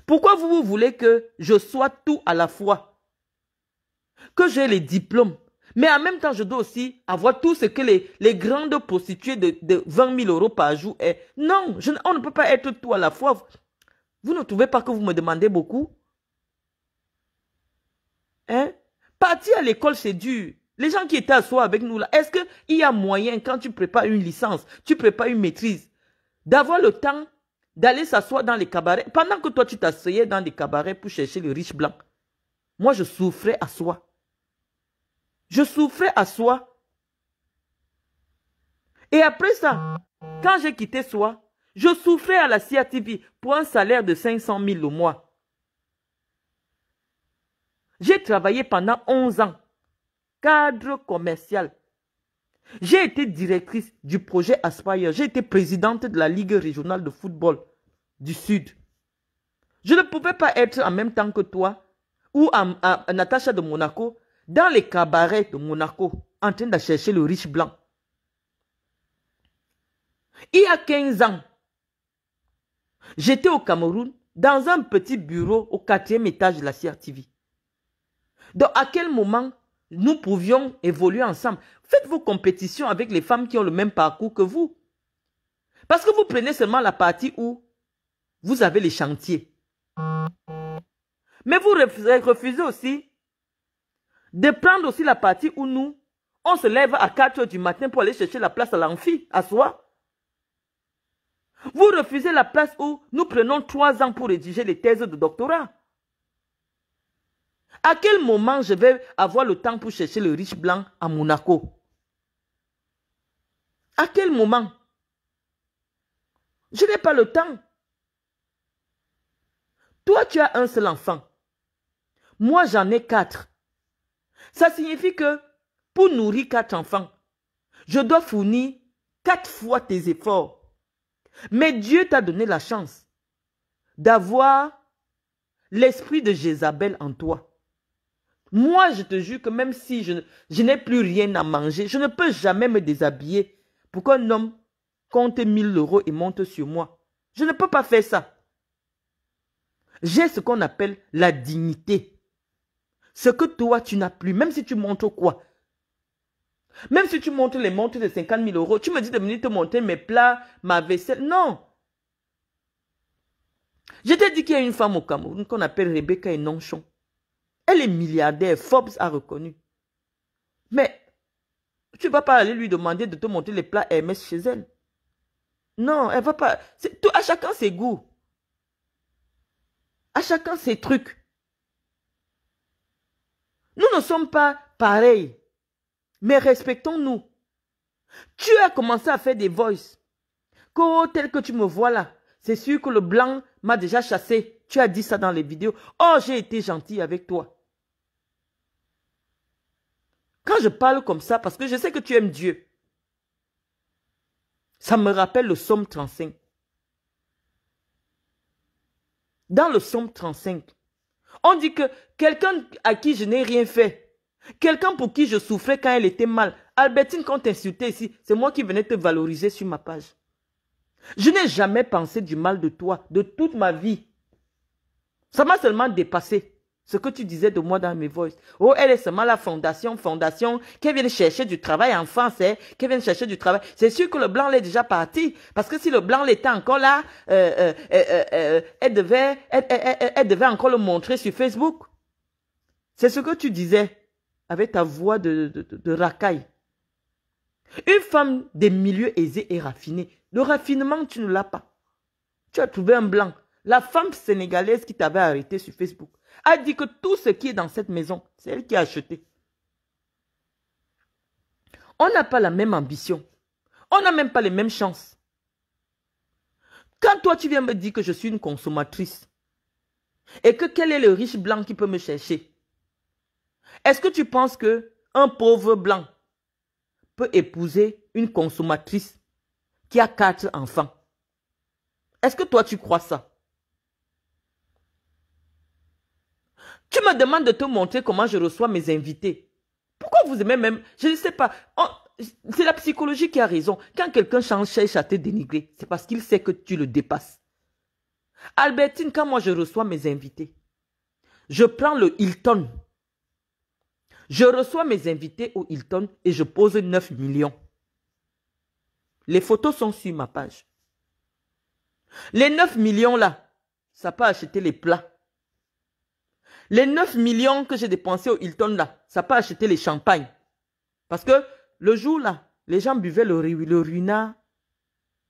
Pourquoi vous voulez que je sois tout à la fois Que j'ai les diplômes, mais en même temps, je dois aussi avoir tout ce que les, grandes prostituées de, 20 000 euros par jour est. Non, je, on ne peut pas être tout à la fois. Vous ne trouvez pas que vous me demandez beaucoup Hein Partir à l'école, c'est dur. Les gens qui étaient assis avec nous là, est-ce qu'il y a moyen, quand tu prépares une licence, tu prépares une maîtrise, d'avoir le temps d'aller s'asseoir dans les cabarets, pendant que toi tu t'asseyais dans les cabarets pour chercher le riche blanc Moi, je souffrais à soi. Je souffrais à soi. Et après ça, quand j'ai quitté soi, je souffrais à la TV pour un salaire de 500 000 au mois. J'ai travaillé pendant 11 ans, cadre commercial. J'ai été directrice du projet Aspire. J'ai été présidente de la Ligue régionale de football du Sud. Je ne pouvais pas être en même temps que toi ou à, à Natacha de Monaco dans les cabarets de Monaco en train de chercher le riche blanc. Il y a 15 ans, j'étais au Cameroun dans un petit bureau au quatrième étage de la CRTV. Donc à quel moment nous pouvions évoluer ensemble Faites vos compétitions avec les femmes qui ont le même parcours que vous. Parce que vous prenez seulement la partie où vous avez les chantiers. Mais vous refusez aussi de prendre aussi la partie où nous, on se lève à 4 heures du matin pour aller chercher la place à l'amphi, à soi. Vous refusez la place où nous prenons 3 ans pour rédiger les thèses de doctorat. À quel moment je vais avoir le temps pour chercher le riche blanc à Monaco À quel moment Je n'ai pas le temps. Toi, tu as un seul enfant. Moi, j'en ai quatre. Ça signifie que pour nourrir quatre enfants, je dois fournir quatre fois tes efforts. Mais Dieu t'a donné la chance d'avoir l'esprit de Jézabel en toi. Moi, je te jure que même si je, n'ai plus rien à manger, je ne peux jamais me déshabiller pour qu'un homme compte 1000 euros et monte sur moi. Je ne peux pas faire ça. J'ai ce qu'on appelle la dignité. Ce que toi, tu n'as plus, même si tu montes quoi Même si tu montres les montres de 50 000 euros, tu me dis de venir te monter mes plats, ma vaisselle. Non Je t'ai dit qu'il y a une femme au Cameroun qu'on appelle Rebecca Nonchon. Elle est milliardaire, Forbes a reconnu. Mais tu ne vas pas aller lui demander de te monter les plats MS chez elle. Non, elle va pas. Tout, à chacun ses goûts. À chacun ses trucs. Nous ne sommes pas pareils, mais respectons-nous. Tu as commencé à faire des voices. Que tel que tu me vois là, c'est sûr que le blanc m'a déjà chassé. Tu as dit ça dans les vidéos. Oh, j'ai été gentil avec toi. Quand je parle comme ça, parce que je sais que tu aimes Dieu, ça me rappelle le psaume 35. Dans le Somme 35, on dit que quelqu'un à qui je n'ai rien fait, quelqu'un pour qui je souffrais quand elle était mal, Albertine, quand t'insultais ici, c'est moi qui venais te valoriser sur ma page. Je n'ai jamais pensé du mal de toi, de toute ma vie. Ça m'a seulement dépassé. Ce que tu disais de moi dans mes voices. Oh, elle est seulement la fondation, fondation, qu'elle vienne chercher du travail en France, hein, qu'elle vienne chercher du travail. C'est sûr que le blanc l'est déjà parti, parce que si le blanc l'était encore là, euh, euh, euh, elle, devait, elle, devait encore le montrer sur Facebook. C'est ce que tu disais avec ta voix de, de racaille. Une femme des milieux aisés et raffinés. Le raffinement, tu ne l'as pas. Tu as trouvé un blanc. La femme sénégalaise qui t'avait arrêté sur Facebook a dit que tout ce qui est dans cette maison, c'est elle qui a acheté. On n'a pas la même ambition. On n'a même pas les mêmes chances. Quand toi, tu viens me dire que je suis une consommatrice et que quel est le riche blanc qui peut me chercher, est-ce que tu penses que un pauvre blanc peut épouser une consommatrice qui a quatre enfants Est-ce que toi, tu crois ça Tu me demandes de te montrer comment je reçois mes invités. Pourquoi vous aimez même Je ne sais pas. Oh, c'est la psychologie qui a raison. Quand quelqu'un cherche à te dénigrer, c'est parce qu'il sait que tu le dépasses. Albertine, quand moi je reçois mes invités, je prends le Hilton. Je reçois mes invités au Hilton et je pose 9 millions. Les photos sont sur ma page. Les 9 millions là, ça peut acheter les plats. Les 9 millions que j'ai dépensés au Hilton, là, ça pas acheté les champagnes. Parce que le jour, là, les gens buvaient le, le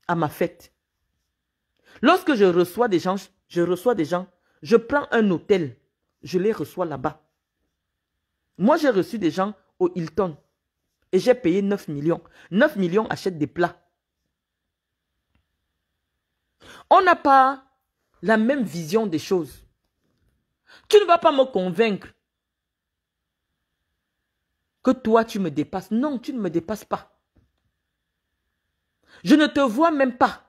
à ma fête. Lorsque je reçois des gens, je reçois des gens, je prends un hôtel, je les reçois là-bas. Moi, j'ai reçu des gens au Hilton et j'ai payé 9 millions. 9 millions achètent des plats. On n'a pas la même vision des choses. Tu ne vas pas me convaincre que toi, tu me dépasses. Non, tu ne me dépasses pas. Je ne te vois même pas.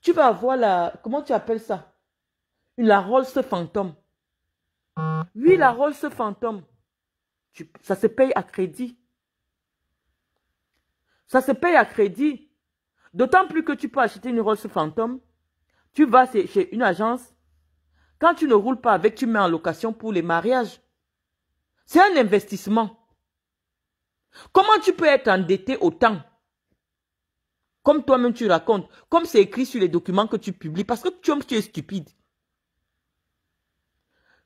Tu, vas avoir la... Comment tu appelles ça La Rolls fantôme. Oui, la Rolls fantôme. ça se paye à crédit. Ça se paye à crédit. D'autant plus que tu peux acheter une Rolls fantôme. Tu vas chez une agence quand tu ne roules pas avec, tu mets en location pour les mariages. C'est un investissement. Comment tu peux être endetté autant Comme toi-même tu racontes, comme c'est écrit sur les documents que tu publies, parce que tu, es stupide.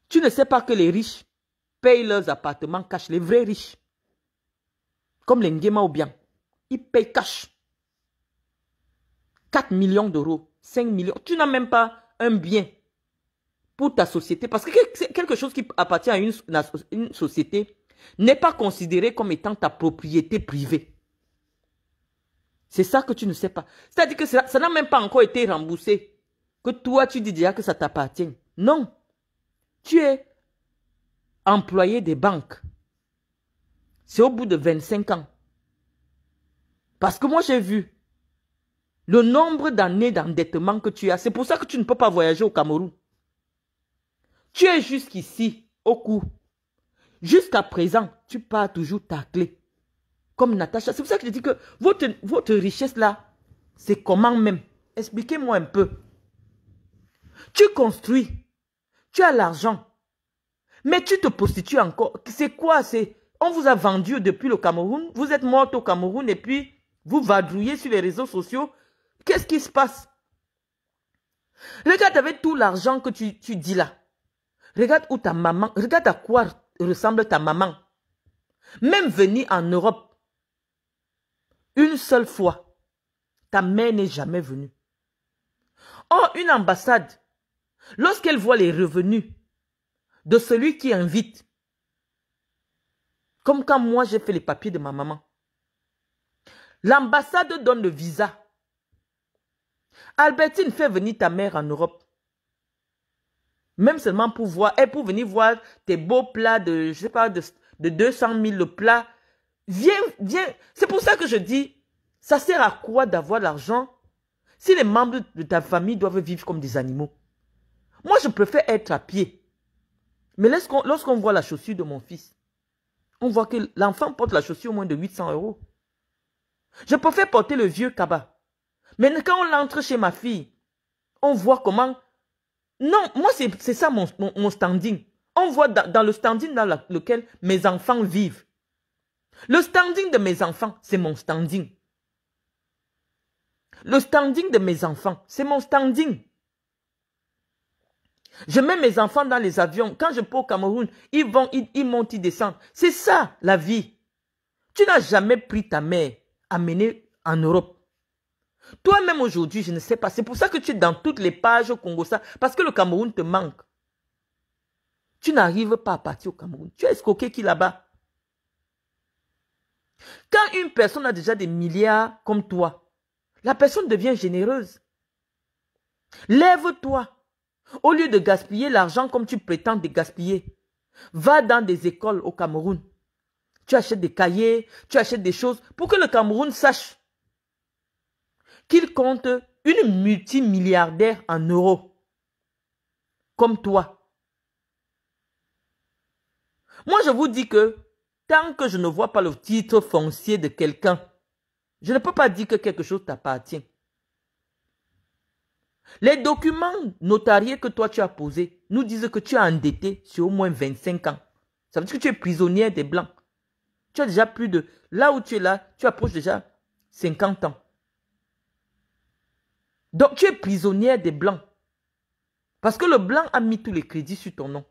Tu ne sais pas que les riches payent leurs appartements cash, les vrais riches. Comme les Nguema ou bien. Ils payent cash. 4 millions d'euros, 5 millions. Tu n'as même pas un bien pour ta société. Parce que quelque chose qui appartient à une, société n'est pas considéré comme étant ta propriété privée. C'est ça que tu ne sais pas. C'est-à-dire que ça n'a même pas encore été remboursé. Que toi, tu dis déjà que ça t'appartient. Non. Tu es employé des banques. C'est au bout de 25 ans. Parce que moi, j'ai vu le nombre d'années d'endettement que tu as. C'est pour ça que tu ne peux pas voyager au Cameroun. Tu es jusqu'ici, au cou. Jusqu'à présent, tu pars toujours ta clé. Comme Natacha. C'est pour ça que je dis que votre, richesse là, c'est comment même. Expliquez-moi un peu. Tu construis. Tu as l'argent. Mais tu te prostitues encore. C'est quoi on vous a vendu depuis le Cameroun. Vous êtes morte au Cameroun et puis vous vadrouillez sur les réseaux sociaux. Qu'est-ce qui se passe Le tu avais tout l'argent que tu dis là. Regarde où ta maman, regarde à quoi ressemble ta maman. Même venue en Europe, une seule fois, ta mère n'est jamais venue. Oh, une ambassade, lorsqu'elle voit les revenus de celui qui invite, comme quand moi j'ai fait les papiers de ma maman, l'ambassade donne le visa. Albertine fait venir ta mère en Europe. Même seulement pour voir, et eh, pour venir voir tes beaux plats de, je sais pas, de, de 200 000 le plat. Viens, viens. C'est pour ça que je dis, ça sert à quoi d'avoir l'argent si les membres de ta famille doivent vivre comme des animaux? Moi, je préfère être à pied. Mais lorsqu'on voit la chaussure de mon fils, on voit que l'enfant porte la chaussure au moins de 800 euros. Je préfère porter le vieux cabas. Mais quand on entre chez ma fille, on voit comment non, moi, c'est ça mon, standing. On voit dans, le standing dans lequel mes enfants vivent. Le standing de mes enfants, c'est mon standing. Le standing de mes enfants, c'est mon standing. Je mets mes enfants dans les avions. Quand je pars au Cameroun, ils vont, ils, montent, ils descendent. C'est ça, la vie. Tu n'as jamais pris ta mère, à mener en Europe. Toi-même aujourd'hui, je ne sais pas. C'est pour ça que tu es dans toutes les pages au Congo, ça, parce que le Cameroun te manque. Tu n'arrives pas à partir au Cameroun. Tu es escroqué qui là-bas Quand une personne a déjà des milliards comme toi, la personne devient généreuse. Lève-toi. Au lieu de gaspiller l'argent comme tu prétends de gaspiller, va dans des écoles au Cameroun. Tu achètes des cahiers, tu achètes des choses pour que le Cameroun sache qu'il compte une multimilliardaire en euros, comme toi. Moi, je vous dis que tant que je ne vois pas le titre foncier de quelqu'un, je ne peux pas dire que quelque chose t'appartient. Les documents notariés que toi tu as posés nous disent que tu as endetté sur au moins 25 ans. Ça veut dire que tu es prisonnier des Blancs. Tu as déjà plus de... Là où tu es là, tu approches déjà 50 ans. Donc tu es prisonnière des blancs. Parce que le blanc a mis tous les crédits sur ton nom.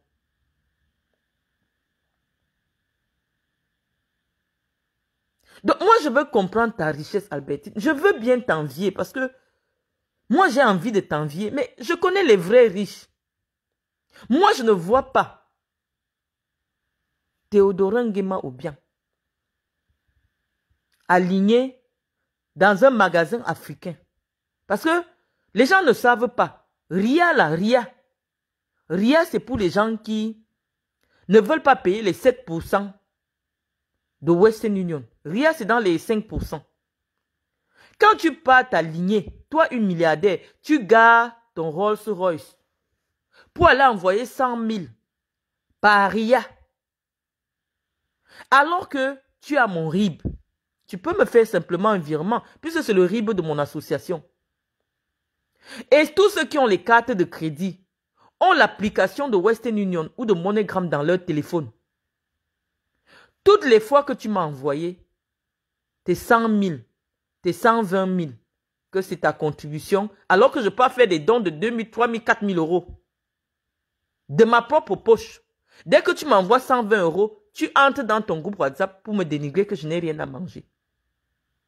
Donc moi, je veux comprendre ta richesse, Albertine. Je veux bien t'envier parce que moi, j'ai envie de t'envier, mais je connais les vrais riches. Moi, je ne vois pas Théodore Nguema ou bien aligné dans un magasin africain. Parce que les gens ne savent pas. Ria, là, Ria. Ria, c'est pour les gens qui ne veulent pas payer les 7% de Western Union. Ria, c'est dans les 5%. Quand tu pars ta lignée, toi, une milliardaire, tu gardes ton Rolls Royce pour aller envoyer 100 000 par Ria. Alors que tu as mon RIB, tu peux me faire simplement un virement, puisque c'est le RIB de mon association. Et tous ceux qui ont les cartes de crédit ont l'application de Western Union ou de MoneyGram dans leur téléphone. Toutes les fois que tu m'as envoyé tes 100 000, tes 120 000, que c'est ta contribution, alors que je peux faire des dons de 2 000, 3 000, 4 000 euros de ma propre poche. Dès que tu m'envoies 120 euros, tu entres dans ton groupe WhatsApp pour me dénigrer que je n'ai rien à manger.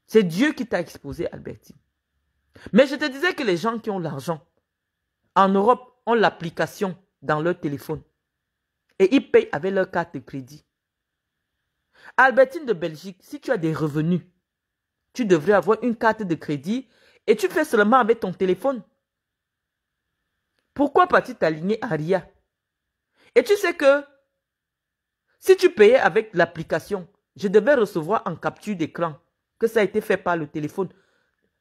C'est Dieu qui t'a exposé, Albertine. Mais je te disais que les gens qui ont l'argent en Europe ont l'application dans leur téléphone. Et ils payent avec leur carte de crédit. Albertine de Belgique, si tu as des revenus, tu devrais avoir une carte de crédit et tu fais seulement avec ton téléphone. Pourquoi pas-tu t'aligner à RIA Et tu sais que si tu payais avec l'application, je devais recevoir en capture d'écran que ça a été fait par le téléphone.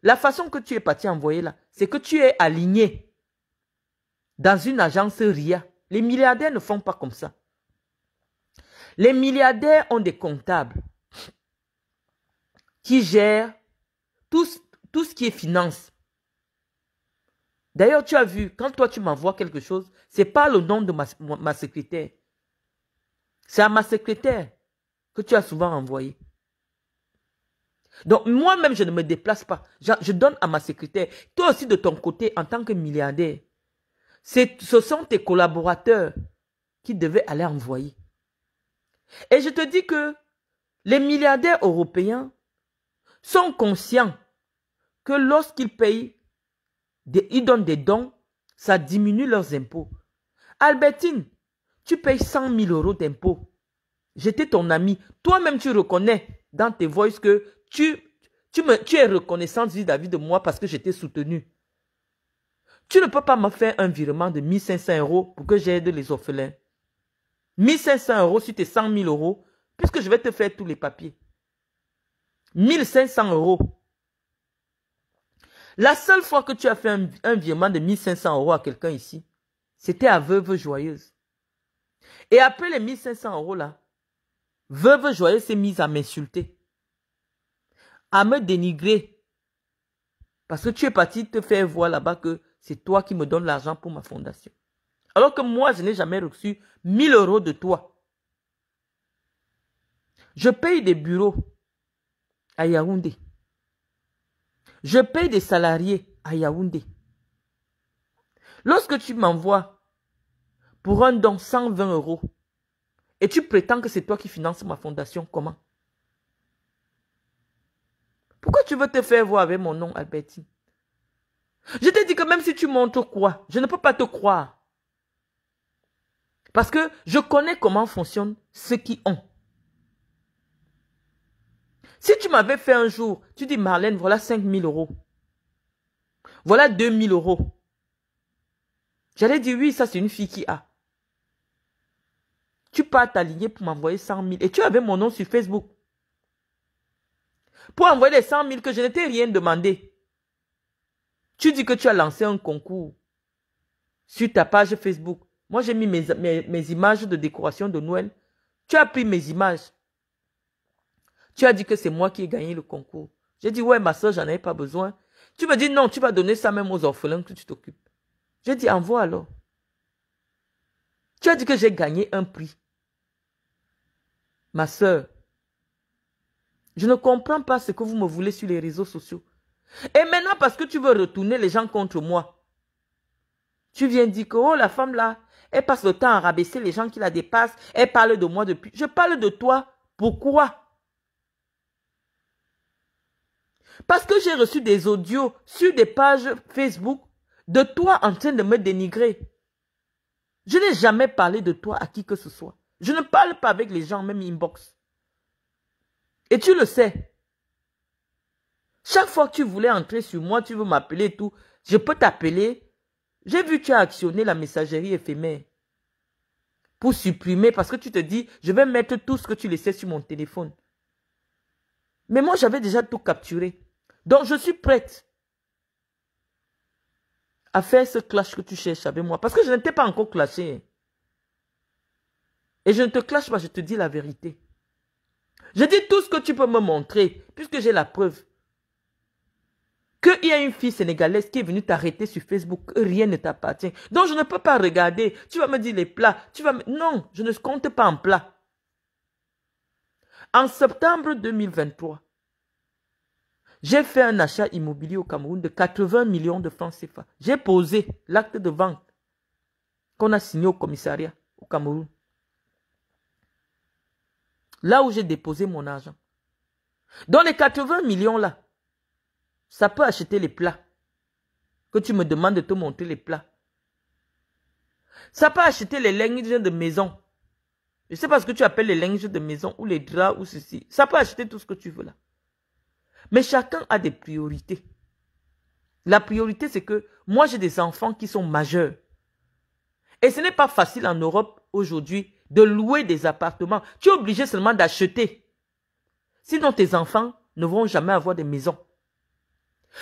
La façon que tu es parti envoyer là, c'est que tu es aligné dans une agence RIA. Les milliardaires ne font pas comme ça. Les milliardaires ont des comptables qui gèrent tout, ce qui est finance. D'ailleurs, tu as vu, quand toi tu m'envoies quelque chose, ce n'est pas le nom de ma, ma secrétaire. C'est à ma secrétaire que tu as souvent envoyé. Donc moi-même, je ne me déplace pas. Je, donne à ma secrétaire. Toi aussi, de ton côté, en tant que milliardaire, ce sont tes collaborateurs qui devaient aller envoyer. Et je te dis que les milliardaires européens sont conscients que lorsqu'ils payent, des, ils donnent des dons, ça diminue leurs impôts. Albertine, tu payes 100 000 euros d'impôts. J'étais ton ami. Toi-même, tu reconnais dans tes voices que tu, tu, me, tu es reconnaissante vis-à-vis de moi parce que j'étais soutenu. Tu ne peux pas me faire un virement de 1500 euros pour que j'aide les orphelins. 1500 euros sur tes 100 000 euros, puisque je vais te faire tous les papiers. 1500 euros. La seule fois que tu as fait un, virement de 1500 euros à quelqu'un ici, c'était à Veuve Joyeuse. Et après les 1500 euros là, Veuve Joyeuse s'est mise à m'insulter à me dénigrer. Parce que tu es parti te faire voir là-bas que c'est toi qui me donnes l'argent pour ma fondation. Alors que moi, je n'ai jamais reçu 1000 euros de toi. Je paye des bureaux à Yaoundé. Je paye des salariés à Yaoundé. Lorsque tu m'envoies pour un don 120 euros et tu prétends que c'est toi qui finances ma fondation, comment pourquoi tu veux te faire voir avec mon nom, Albertine Je t'ai dit que même si tu montres quoi, je ne peux pas te croire. Parce que je connais comment fonctionnent ceux qui ont. Si tu m'avais fait un jour, tu dis Marlène, voilà 5 000 euros. Voilà 2 000 euros. J'allais dire oui, ça c'est une fille qui a. Tu pars t'aligner pour m'envoyer 100 000 et tu avais mon nom sur Facebook pour envoyer les 100 000 que je ne t'ai rien demandé. Tu dis que tu as lancé un concours sur ta page Facebook. Moi, j'ai mis mes, images de décoration de Noël. Tu as pris mes images. Tu as dit que c'est moi qui ai gagné le concours. J'ai dit, ouais, ma soeur, j'en avais pas besoin. Tu me dis, non, tu vas donner ça même aux orphelins que tu t'occupes. J'ai dit, envoie alors. Tu as dit que j'ai gagné un prix. Ma soeur, je ne comprends pas ce que vous me voulez sur les réseaux sociaux. Et maintenant, parce que tu veux retourner les gens contre moi, tu viens dire que, oh, la femme là, elle passe le temps à rabaisser les gens qui la dépassent, elle parle de moi depuis. Je parle de toi. Pourquoi? Parce que j'ai reçu des audios sur des pages Facebook de toi en train de me dénigrer. Je n'ai jamais parlé de toi à qui que ce soit. Je ne parle pas avec les gens, même inbox. Et tu le sais. Chaque fois que tu voulais entrer sur moi, tu veux m'appeler et tout, je peux t'appeler. J'ai vu que tu as actionné la messagerie éphémère pour supprimer parce que tu te dis, je vais mettre tout ce que tu laissais sur mon téléphone. Mais moi, j'avais déjà tout capturé. Donc, je suis prête à faire ce clash que tu cherches avec moi. Parce que je n'étais pas encore clashé. Et je ne te clash pas, je te dis la vérité. Je dis tout ce que tu peux me montrer, puisque j'ai la preuve. Qu'il y a une fille sénégalaise qui est venue t'arrêter sur Facebook, rien ne t'appartient. Donc je ne peux pas regarder. Tu vas me dire les plats. Tu vas Non, je ne compte pas en plats. En septembre 2023, j'ai fait un achat immobilier au Cameroun de 80 millions de francs CFA. J'ai posé l'acte de vente qu'on a signé au commissariat au Cameroun là où j'ai déposé mon argent. Dans les 80 millions là, ça peut acheter les plats. Que tu me demandes de te montrer les plats. Ça peut acheter les linges de maison. Je sais pas ce que tu appelles les linges de maison ou les draps ou ceci. Ça peut acheter tout ce que tu veux là. Mais chacun a des priorités. La priorité, c'est que moi, j'ai des enfants qui sont majeurs. Et ce n'est pas facile en Europe aujourd'hui de louer des appartements. Tu es obligé seulement d'acheter. Sinon, tes enfants ne vont jamais avoir des maisons.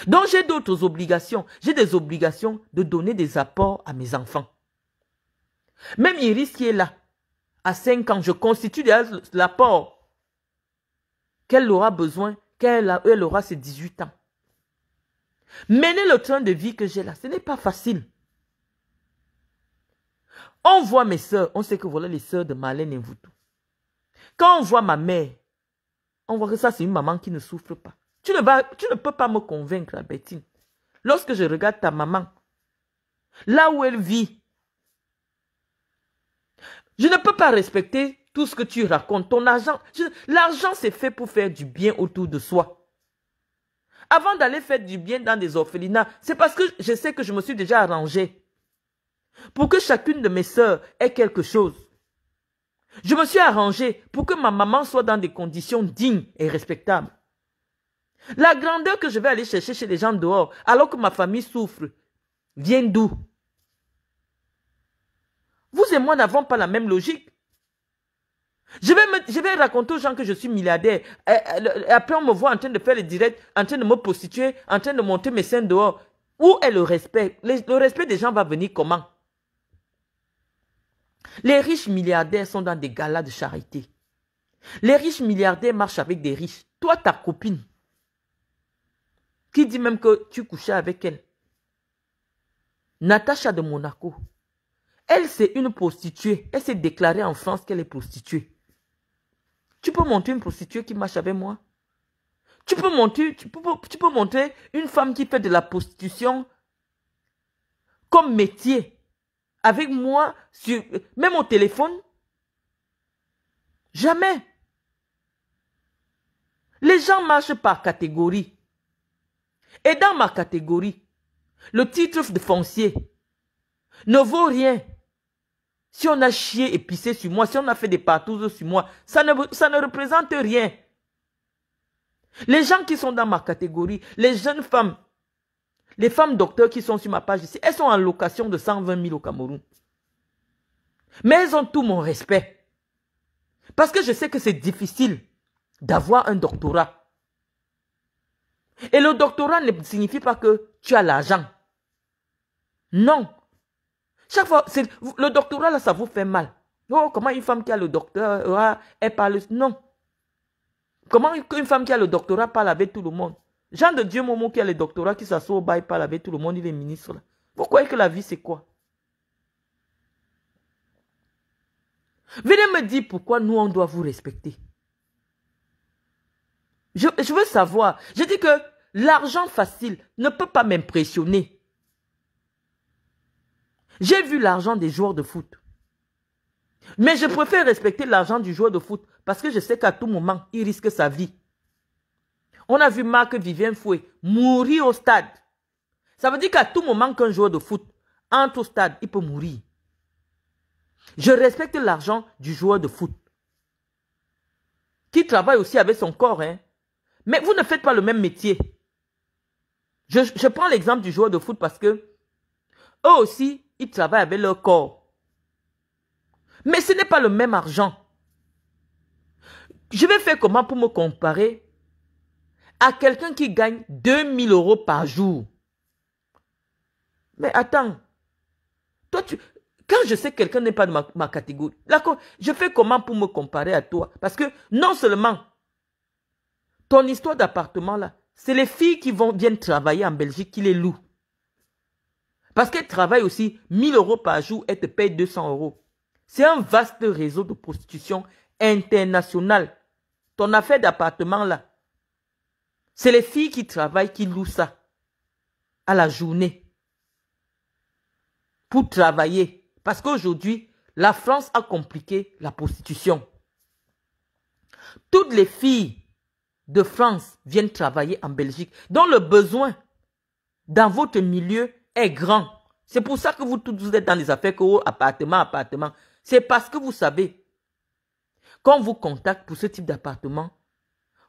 Donc, j'ai d'autres obligations. J'ai des obligations de donner des apports à mes enfants. Même Iris qui est là, à 5 ans, je constitue l'apport qu'elle aura besoin, qu'elle elle aura ses 18 ans. Mener le train de vie que j'ai là, ce n'est pas facile. On voit mes sœurs, on sait que voilà les sœurs de Malène et Voutou. Quand on voit ma mère, on voit que ça, c'est une maman qui ne souffre pas. Tu ne, vas, tu ne peux pas me convaincre, la Bettine. Lorsque je regarde ta maman, là où elle vit, je ne peux pas respecter tout ce que tu racontes. Ton argent, l'argent, c'est fait pour faire du bien autour de soi. Avant d'aller faire du bien dans des orphelinats, c'est parce que je sais que je me suis déjà arrangé pour que chacune de mes sœurs ait quelque chose. Je me suis arrangé pour que ma maman soit dans des conditions dignes et respectables. La grandeur que je vais aller chercher chez les gens dehors, alors que ma famille souffre, vient d'où Vous et moi n'avons pas la même logique. Je vais, raconter aux gens que je suis milliardaire. Et, euh, euh, après, on me voit en train de faire les directs, en train de me prostituer, en train de monter mes seins dehors. Où est le respect le respect des gens va venir comment les riches milliardaires sont dans des galas de charité. Les riches milliardaires marchent avec des riches. Toi, ta copine, qui dit même que tu couchais avec elle, Natacha de Monaco, elle, c'est une prostituée. Elle s'est déclarée en France qu'elle est prostituée. Tu peux monter une prostituée qui marche avec moi tu peux, monter, tu, peux, tu peux monter une femme qui fait de la prostitution comme métier avec moi, sur, même au téléphone. Jamais. Les gens marchent par catégorie. Et dans ma catégorie, le titre de foncier ne vaut rien. Si on a chié et pissé sur moi, si on a fait des partouzes sur moi, ça ne, ça ne représente rien. Les gens qui sont dans ma catégorie, les jeunes femmes les femmes docteurs qui sont sur ma page ici, elles sont en location de 120 000 au Cameroun. Mais elles ont tout mon respect. Parce que je sais que c'est difficile d'avoir un doctorat. Et le doctorat ne signifie pas que tu as l'argent. Non. Chaque fois, le doctorat, là, ça vous fait mal. Oh, comment une femme qui a le doctorat, elle parle... Non. Comment une femme qui a le doctorat parle avec tout le monde Jean de Dieu Momo qui a les doctorats, qui s'assoit au bail, avec tout le monde, il est ministre. Là. Vous croyez que la vie, c'est quoi Venez me dire pourquoi nous, on doit vous respecter. je veux savoir. Je dis que l'argent facile ne peut pas m'impressionner. J'ai vu l'argent des joueurs de foot. Mais je préfère respecter l'argent du joueur de foot parce que je sais qu'à tout moment, il risque sa vie. On a vu Marc Vivien Fouet mourir au stade. Ça veut dire qu'à tout moment qu'un joueur de foot entre au stade, il peut mourir. Je respecte l'argent du joueur de foot. Qui travaille aussi avec son corps. Hein. Mais vous ne faites pas le même métier. Je, je prends l'exemple du joueur de foot parce que eux aussi, ils travaillent avec leur corps. Mais ce n'est pas le même argent. Je vais faire comment pour me comparer à quelqu'un qui gagne 2000 euros par jour. Mais attends, toi Quand je sais que quelqu'un n'est pas de ma, catégorie, je fais comment pour me comparer à toi Parce que non seulement ton histoire d'appartement là, c'est les filles qui vont, viennent travailler en Belgique qui les louent. Parce qu'elles travaillent aussi 1000 euros par jour, et te payent 200 euros. C'est un vaste réseau de prostitution internationale. Ton affaire d'appartement là, c'est les filles qui travaillent qui louent ça à la journée pour travailler. Parce qu'aujourd'hui, la France a compliqué la prostitution. Toutes les filles de France viennent travailler en Belgique, dont le besoin dans votre milieu est grand. C'est pour ça que vous tous êtes dans les affaires que oh, appartement, appartement. C'est parce que vous savez qu'on vous contacte pour ce type d'appartement,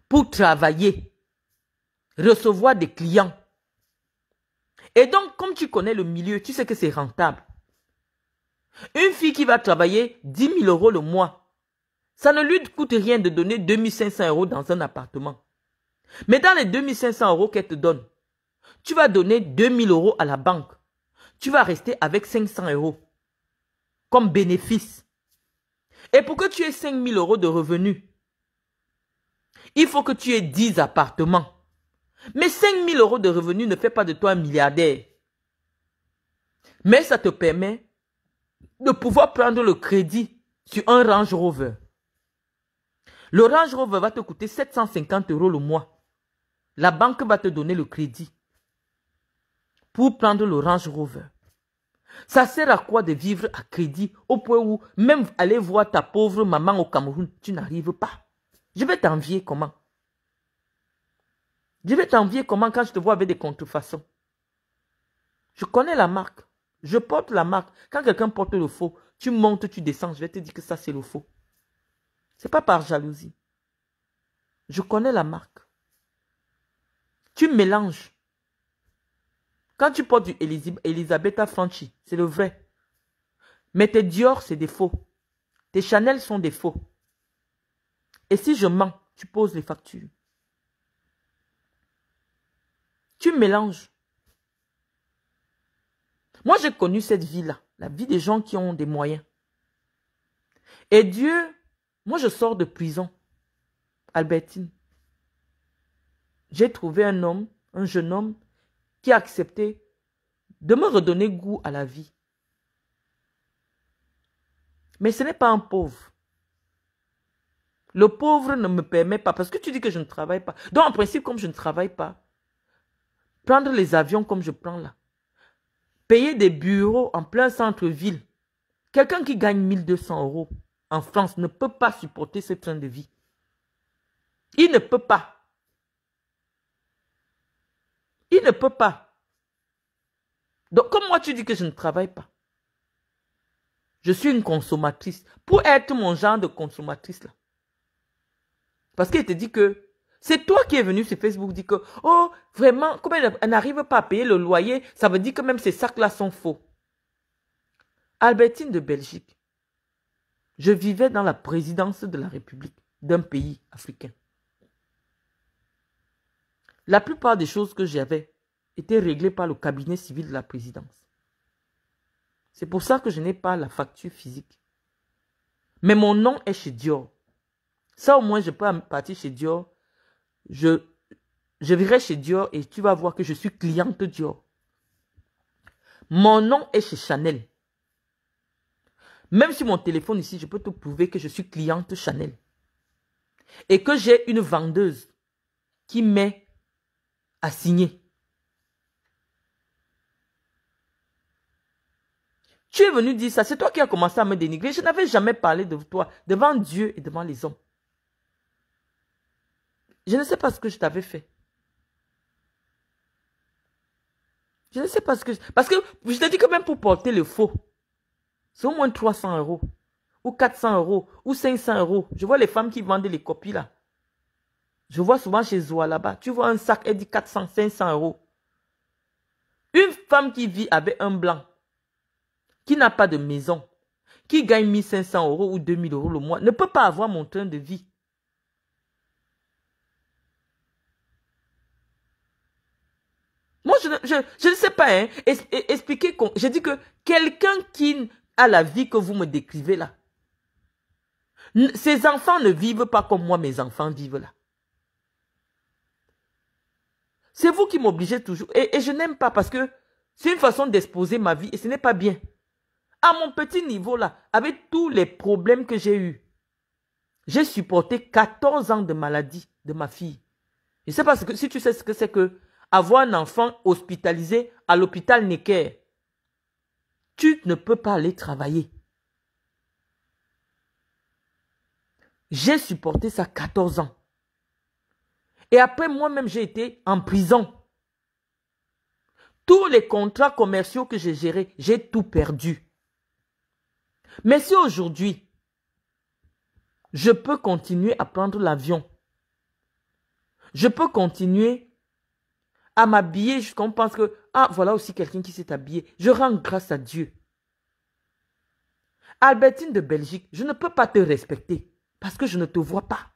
pour travailler recevoir des clients. Et donc, comme tu connais le milieu, tu sais que c'est rentable. Une fille qui va travailler 10 000 euros le mois, ça ne lui coûte rien de donner 500 euros dans un appartement. Mais dans les 2500 euros qu'elle te donne, tu vas donner 2000 euros à la banque. Tu vas rester avec 500 euros comme bénéfice. Et pour que tu aies 5000 euros de revenus, il faut que tu aies 10 appartements. Mais 5 000 euros de revenus ne fait pas de toi un milliardaire. Mais ça te permet de pouvoir prendre le crédit sur un Range Rover. Le Range Rover va te coûter 750 euros le mois. La banque va te donner le crédit pour prendre le Range Rover. Ça sert à quoi de vivre à crédit au point où même aller voir ta pauvre maman au Cameroun, tu n'arrives pas Je vais t'envier comment je vais t'envier comment quand je te vois avec des contrefaçons. Je connais la marque. Je porte la marque. Quand quelqu'un porte le faux, tu montes, tu descends. Je vais te dire que ça, c'est le faux. C'est pas par jalousie. Je connais la marque. Tu mélanges. Quand tu portes du Elisabetta Franchi, c'est le vrai. Mais tes Dior, c'est des faux. Tes Chanel sont des faux. Et si je mens, tu poses les factures. Tu mélanges. Moi, j'ai connu cette vie-là, la vie des gens qui ont des moyens. Et Dieu, moi, je sors de prison, Albertine. J'ai trouvé un homme, un jeune homme, qui a accepté de me redonner goût à la vie. Mais ce n'est pas un pauvre. Le pauvre ne me permet pas, parce que tu dis que je ne travaille pas. Donc, en principe, comme je ne travaille pas, prendre les avions comme je prends là, payer des bureaux en plein centre-ville. Quelqu'un qui gagne 1200 euros en France ne peut pas supporter ce train de vie. Il ne peut pas. Il ne peut pas. Donc, comme moi, tu dis que je ne travaille pas. Je suis une consommatrice. Pour être mon genre de consommatrice, là. Parce qu'il te dit que c'est toi qui es venu sur Facebook dire que, oh, vraiment, comment elle n'arrive pas à payer le loyer, ça veut dire que même ces sacs-là sont faux. Albertine de Belgique, je vivais dans la présidence de la République d'un pays africain. La plupart des choses que j'avais étaient réglées par le cabinet civil de la présidence. C'est pour ça que je n'ai pas la facture physique. Mais mon nom est chez Dior. Ça au moins, je peux partir chez Dior je, je virai chez Dior et tu vas voir que je suis cliente Dior. Mon nom est chez Chanel. Même sur mon téléphone ici, je peux te prouver que je suis cliente Chanel. Et que j'ai une vendeuse qui m'est assignée. Tu es venu dire ça, c'est toi qui as commencé à me dénigrer. Je n'avais jamais parlé de toi devant Dieu et devant les hommes. Je ne sais pas ce que je t'avais fait. Je ne sais pas ce que... Parce que je t'ai dit que même pour porter le faux, c'est au moins 300 euros. Ou 400 euros. Ou 500 euros. Je vois les femmes qui vendent les copies là. Je vois souvent chez Zoa là-bas. Tu vois un sac, elle dit 400, 500 euros. Une femme qui vit avec un blanc, qui n'a pas de maison, qui gagne 1500 euros ou 2000 euros le mois, ne peut pas avoir mon train de vie. Moi, je, je, ne sais pas. Hein, expliquer. Je dis que quelqu'un qui a la vie que vous me décrivez là, ses enfants ne vivent pas comme moi, mes enfants vivent là. C'est vous qui m'obligez toujours. Et, je n'aime pas parce que c'est une façon d'exposer ma vie et ce n'est pas bien. À mon petit niveau là, avec tous les problèmes que j'ai eus, j'ai supporté 14 ans de maladie de ma fille. Je ne sais pas si tu sais ce que c'est que avoir un enfant hospitalisé à l'hôpital Necker. Tu ne peux pas aller travailler. J'ai supporté ça 14 ans. Et après, moi-même, j'ai été en prison. Tous les contrats commerciaux que j'ai gérés, j'ai tout perdu. Mais si aujourd'hui, je peux continuer à prendre l'avion, je peux continuer à m'habiller qu'on pense que, ah, voilà aussi quelqu'un qui s'est habillé. Je rends grâce à Dieu. Albertine de Belgique, je ne peux pas te respecter parce que je ne te vois pas.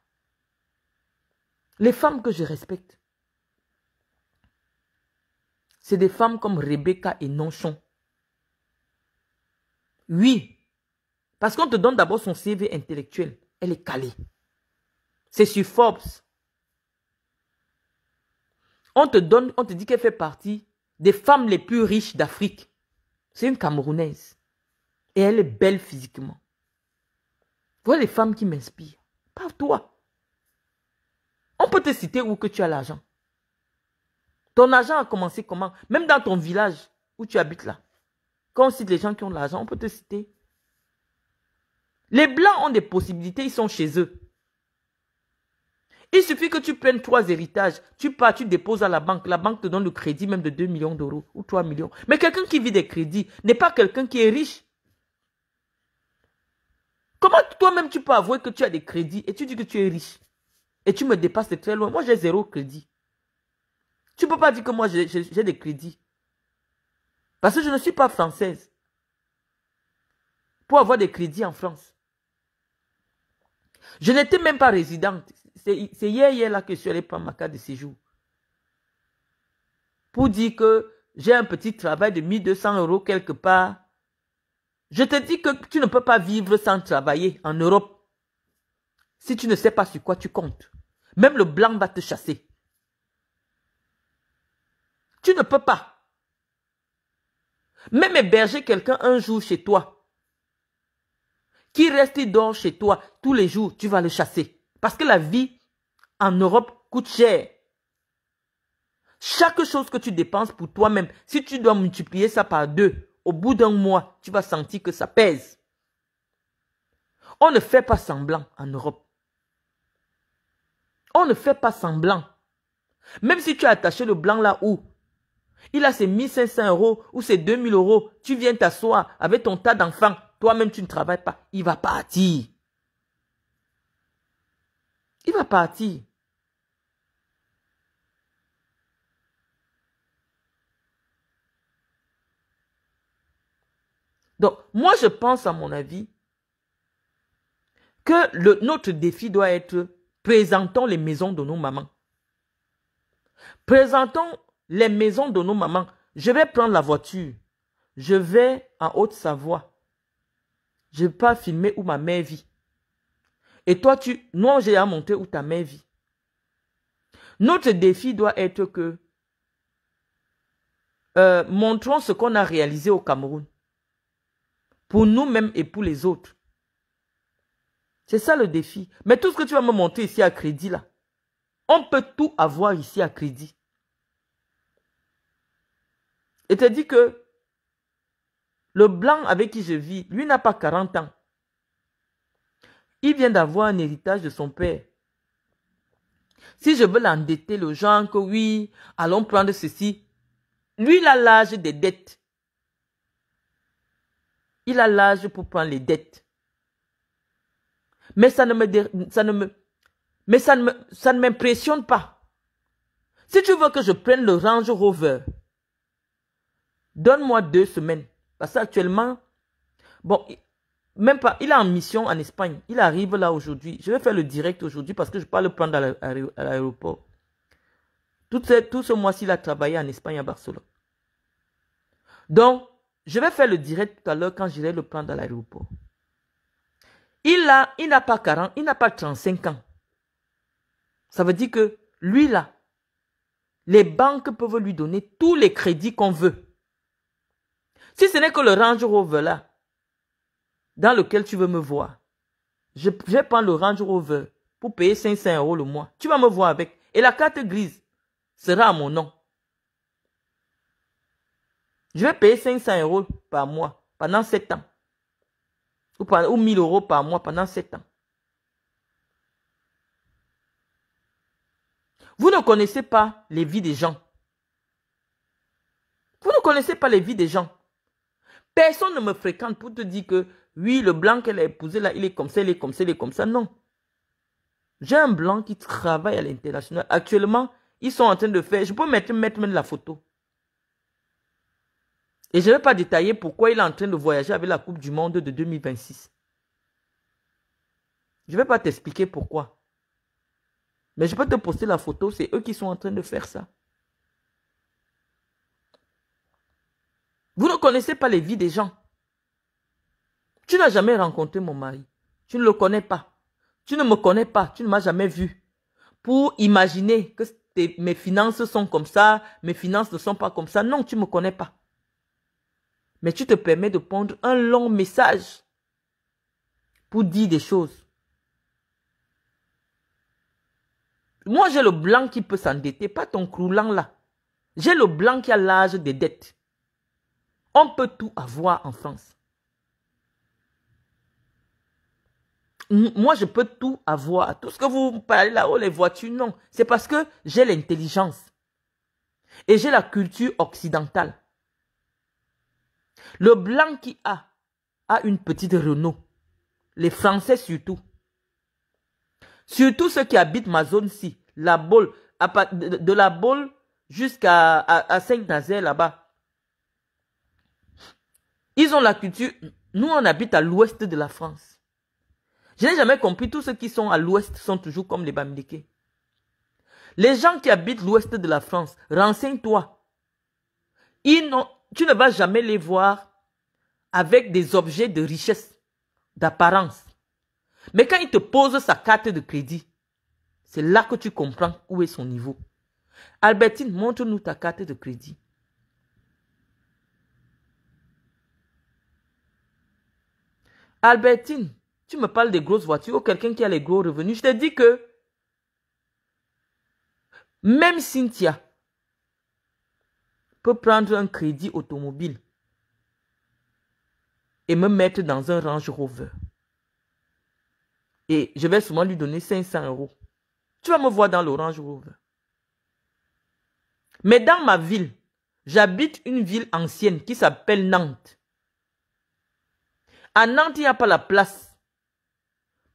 Les femmes que je respecte, c'est des femmes comme Rebecca et Nonchon. Oui, parce qu'on te donne d'abord son CV intellectuel. Elle est calée. C'est sur Forbes. On te donne, on te dit qu'elle fait partie des femmes les plus riches d'Afrique. C'est une Camerounaise. Et elle est belle physiquement. Vois les femmes qui m'inspirent. Pas toi. On peut te citer où que tu as l'argent. Ton argent a commencé comment Même dans ton village où tu habites là. Quand on cite les gens qui ont l'argent, on peut te citer. Les blancs ont des possibilités, ils sont chez eux. Il suffit que tu prennes trois héritages, tu pars, tu déposes à la banque, la banque te donne le crédit même de 2 millions d'euros ou 3 millions. Mais quelqu'un qui vit des crédits n'est pas quelqu'un qui est riche. Comment toi-même tu peux avouer que tu as des crédits et tu dis que tu es riche Et tu me dépasses de très loin. Moi, j'ai zéro crédit. Tu ne peux pas dire que moi, j'ai des crédits. Parce que je ne suis pas française. Pour avoir des crédits en France. Je n'étais même pas résidente c'est hier, hier là que je suis allé prendre ma carte de séjour. Pour dire que j'ai un petit travail de 1200 euros quelque part. Je te dis que tu ne peux pas vivre sans travailler en Europe. Si tu ne sais pas sur quoi tu comptes, même le blanc va te chasser. Tu ne peux pas. Même héberger quelqu'un un jour chez toi, qui reste et dort chez toi tous les jours, tu vas le chasser. Parce que la vie en Europe coûte cher. Chaque chose que tu dépenses pour toi-même, si tu dois multiplier ça par deux, au bout d'un mois, tu vas sentir que ça pèse. On ne fait pas semblant en Europe. On ne fait pas semblant. Même si tu as attaché le blanc là où il a ses 1500 euros ou ses 2000 euros, tu viens t'asseoir avec ton tas d'enfants, toi-même tu ne travailles pas, il va partir. Il va partir. Donc, moi, je pense, à mon avis, que notre défi doit être présentons les maisons de nos mamans. Présentons les maisons de nos mamans. Je vais prendre la voiture. Je vais en Haute-Savoie. Je ne vais pas filmer où ma mère vit. Et toi, tu, nous, j'ai à monter où ta mère vit. Notre défi doit être que euh, montrons ce qu'on a réalisé au Cameroun pour nous-mêmes et pour les autres. C'est ça le défi. Mais tout ce que tu vas me montrer ici à crédit, là, on peut tout avoir ici à crédit. Et te dit que le blanc avec qui je vis, lui n'a pas 40 ans. Il vient d'avoir un héritage de son père. Si je veux l'endetter, le genre que oui, allons prendre ceci. Lui, il a l'âge des dettes. Il a l'âge pour prendre les dettes. Mais ça ne me, ça ne me, mais ça ne ça ne m'impressionne pas. Si tu veux que je prenne le Range Rover, donne-moi deux semaines. Parce qu'actuellement, bon, même pas, il est en mission en Espagne. Il arrive là aujourd'hui. Je vais faire le direct aujourd'hui parce que je ne vais pas le prendre à l'aéroport. Tout ce, tout ce mois-ci, il a travaillé en Espagne, à Barcelone. Donc, je vais faire le direct tout à l'heure quand j'irai le prendre à l'aéroport. Il a, il n'a pas 40, il n'a pas 35 ans. Ça veut dire que lui là, les banques peuvent lui donner tous les crédits qu'on veut. Si ce n'est que le Range Rover là, dans lequel tu veux me voir. Je, vais prendre le Range Rover pour payer 500 euros le mois. Tu vas me voir avec. Et la carte grise sera à mon nom. Je vais payer 500 euros par mois pendant 7 ans. Ou, ou 1000 euros par mois pendant 7 ans. Vous ne connaissez pas les vies des gens. Vous ne connaissez pas les vies des gens. Personne ne me fréquente pour te dire que oui, le blanc qu'elle a épousé là, il est comme ça, il est comme ça, il est comme ça. Non. J'ai un blanc qui travaille à l'international. Actuellement, ils sont en train de faire. Je peux mettre, même la photo. Et je ne vais pas détailler pourquoi il est en train de voyager avec la Coupe du Monde de 2026. Je ne vais pas t'expliquer pourquoi. Mais je peux te poster la photo, c'est eux qui sont en train de faire ça. Vous ne connaissez pas les vies des gens. Tu n'as jamais rencontré mon mari. Tu ne le connais pas. Tu ne me connais pas. Tu ne m'as jamais vu. Pour imaginer que mes finances sont comme ça, mes finances ne sont pas comme ça. Non, tu ne me connais pas. Mais tu te permets de prendre un long message pour dire des choses. Moi, j'ai le blanc qui peut s'endetter, pas ton croulant là. J'ai le blanc qui a l'âge des dettes. On peut tout avoir en France. moi, je peux tout avoir. Tout ce que vous parlez là-haut, les voitures, non. C'est parce que j'ai l'intelligence. Et j'ai la culture occidentale. Le blanc qui a, a une petite Renault. Les Français surtout. Surtout ceux qui habitent ma zone-ci. La de la Baule jusqu'à à Saint-Nazaire là-bas. Ils ont la culture. Nous, on habite à l'ouest de la France. Je n'ai jamais compris, tous ceux qui sont à l'ouest sont toujours comme les Bamileke. Les gens qui habitent l'ouest de la France, renseigne-toi. Tu ne vas jamais les voir avec des objets de richesse, d'apparence. Mais quand ils te posent sa carte de crédit, c'est là que tu comprends où est son niveau. Albertine, montre-nous ta carte de crédit. Albertine, tu me parles des grosses voitures ou quelqu'un qui a les gros revenus. Je te dis que même Cynthia peut prendre un crédit automobile et me mettre dans un Range Rover. Et je vais souvent lui donner 500 euros. Tu vas me voir dans l'Orange Rover. Mais dans ma ville, j'habite une ville ancienne qui s'appelle Nantes. À Nantes, il n'y a pas la place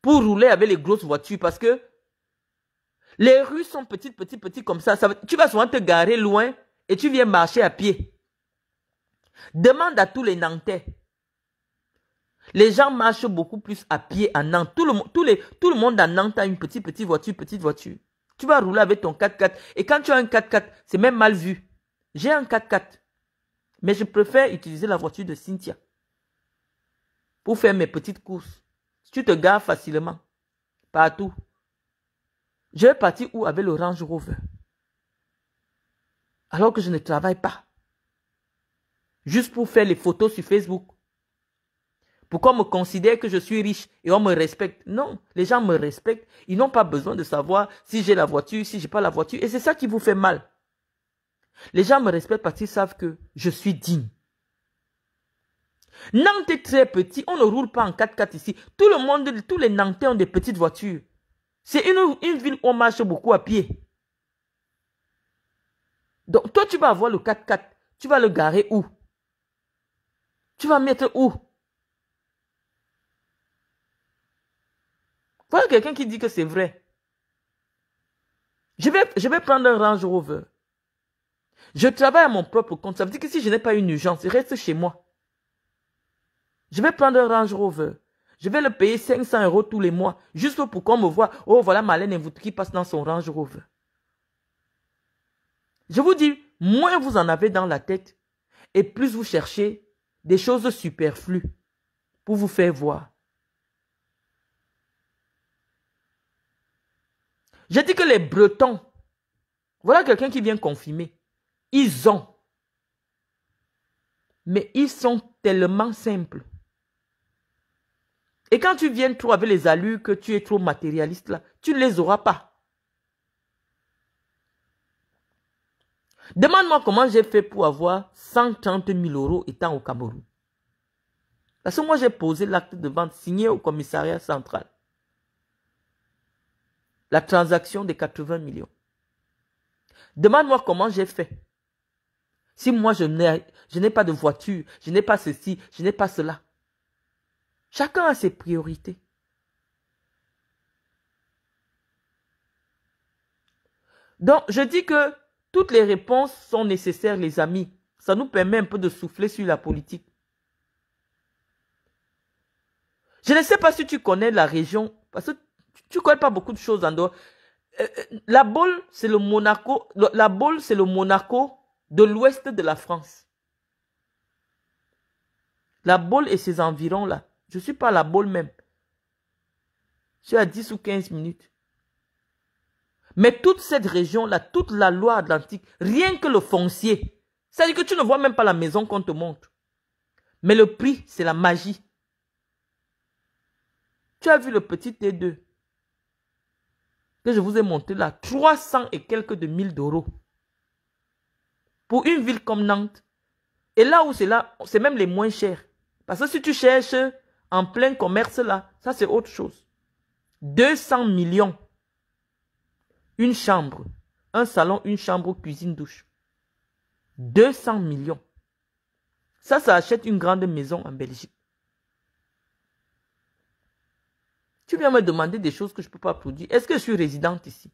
pour rouler avec les grosses voitures parce que les rues sont petites, petites, petites comme ça. ça tu vas souvent te garer loin et tu viens marcher à pied. Demande à tous les Nantais. Les gens marchent beaucoup plus à pied en Nantes. Tout le, tout le monde en Nantes a une petite, petite voiture, petite voiture. Tu vas rouler avec ton 4x4. Et quand tu as un 4x4, c'est même mal vu. J'ai un 4x4. Mais je préfère utiliser la voiture de Cynthia. Pour faire mes petites courses. Tu te gardes facilement. Partout. Je vais partir où avec le Range Rover Alors que je ne travaille pas. Juste pour faire les photos sur Facebook. Pourquoi qu'on me considère que je suis riche et on me respecte Non, les gens me respectent. Ils n'ont pas besoin de savoir si j'ai la voiture, si j'ai pas la voiture. Et c'est ça qui vous fait mal. Les gens me respectent parce qu'ils savent que je suis digne. Nantes est très petit, on ne roule pas en 4x4 ici. Tout le monde, tous les Nantais ont des petites voitures. C'est une, une ville où on marche beaucoup à pied. Donc, toi, tu vas avoir le 4x4. Tu vas le garer où Tu vas mettre où Voilà quelqu'un qui dit que c'est vrai. Je vais, je vais prendre un Range Rover. Je travaille à mon propre compte. Ça veut dire que si je n'ai pas une urgence, je reste chez moi. Je vais prendre un Range Rover. Je vais le payer 500 euros tous les mois, juste pour qu'on me voit. Oh, voilà Malène vous qui passe dans son Range Rover. Je vous dis, moins vous en avez dans la tête, et plus vous cherchez des choses superflues pour vous faire voir. Je dis que les Bretons, voilà quelqu'un qui vient confirmer, ils ont. Mais ils sont tellement simples. Et quand tu viens trop avec les allus, que tu es trop matérialiste là, tu ne les auras pas. Demande-moi comment j'ai fait pour avoir 130 000 euros étant au Cameroun. Parce que moi, j'ai posé l'acte de vente signé au commissariat central. La transaction des 80 millions. Demande-moi comment j'ai fait. Si moi, je n'ai pas de voiture, je n'ai pas ceci, je n'ai pas cela. Chacun a ses priorités. Donc, je dis que toutes les réponses sont nécessaires, les amis. Ça nous permet un peu de souffler sur la politique. Je ne sais pas si tu connais la région, parce que tu ne connais pas beaucoup de choses en dehors. Euh, euh, la Baule, c'est le Monaco. La c'est le Monaco de l'ouest de la France. La Bôle et ses environs là. Je suis pas à la boule même. Je suis à 10 ou 15 minutes. Mais toute cette région-là, toute la loi atlantique, rien que le foncier, c'est-à-dire que tu ne vois même pas la maison qu'on te montre. Mais le prix, c'est la magie. Tu as vu le petit T2 que je vous ai monté là, 300 et quelques de mille d'euros. Pour une ville comme Nantes. Et là où c'est là, c'est même les moins chers. Parce que si tu cherches en plein commerce là, ça c'est autre chose. 200 millions. Une chambre, un salon, une chambre, cuisine, douche. 200 millions. Ça, ça achète une grande maison en Belgique. Tu viens me demander des choses que je ne peux pas produire. Est-ce que je suis résidente ici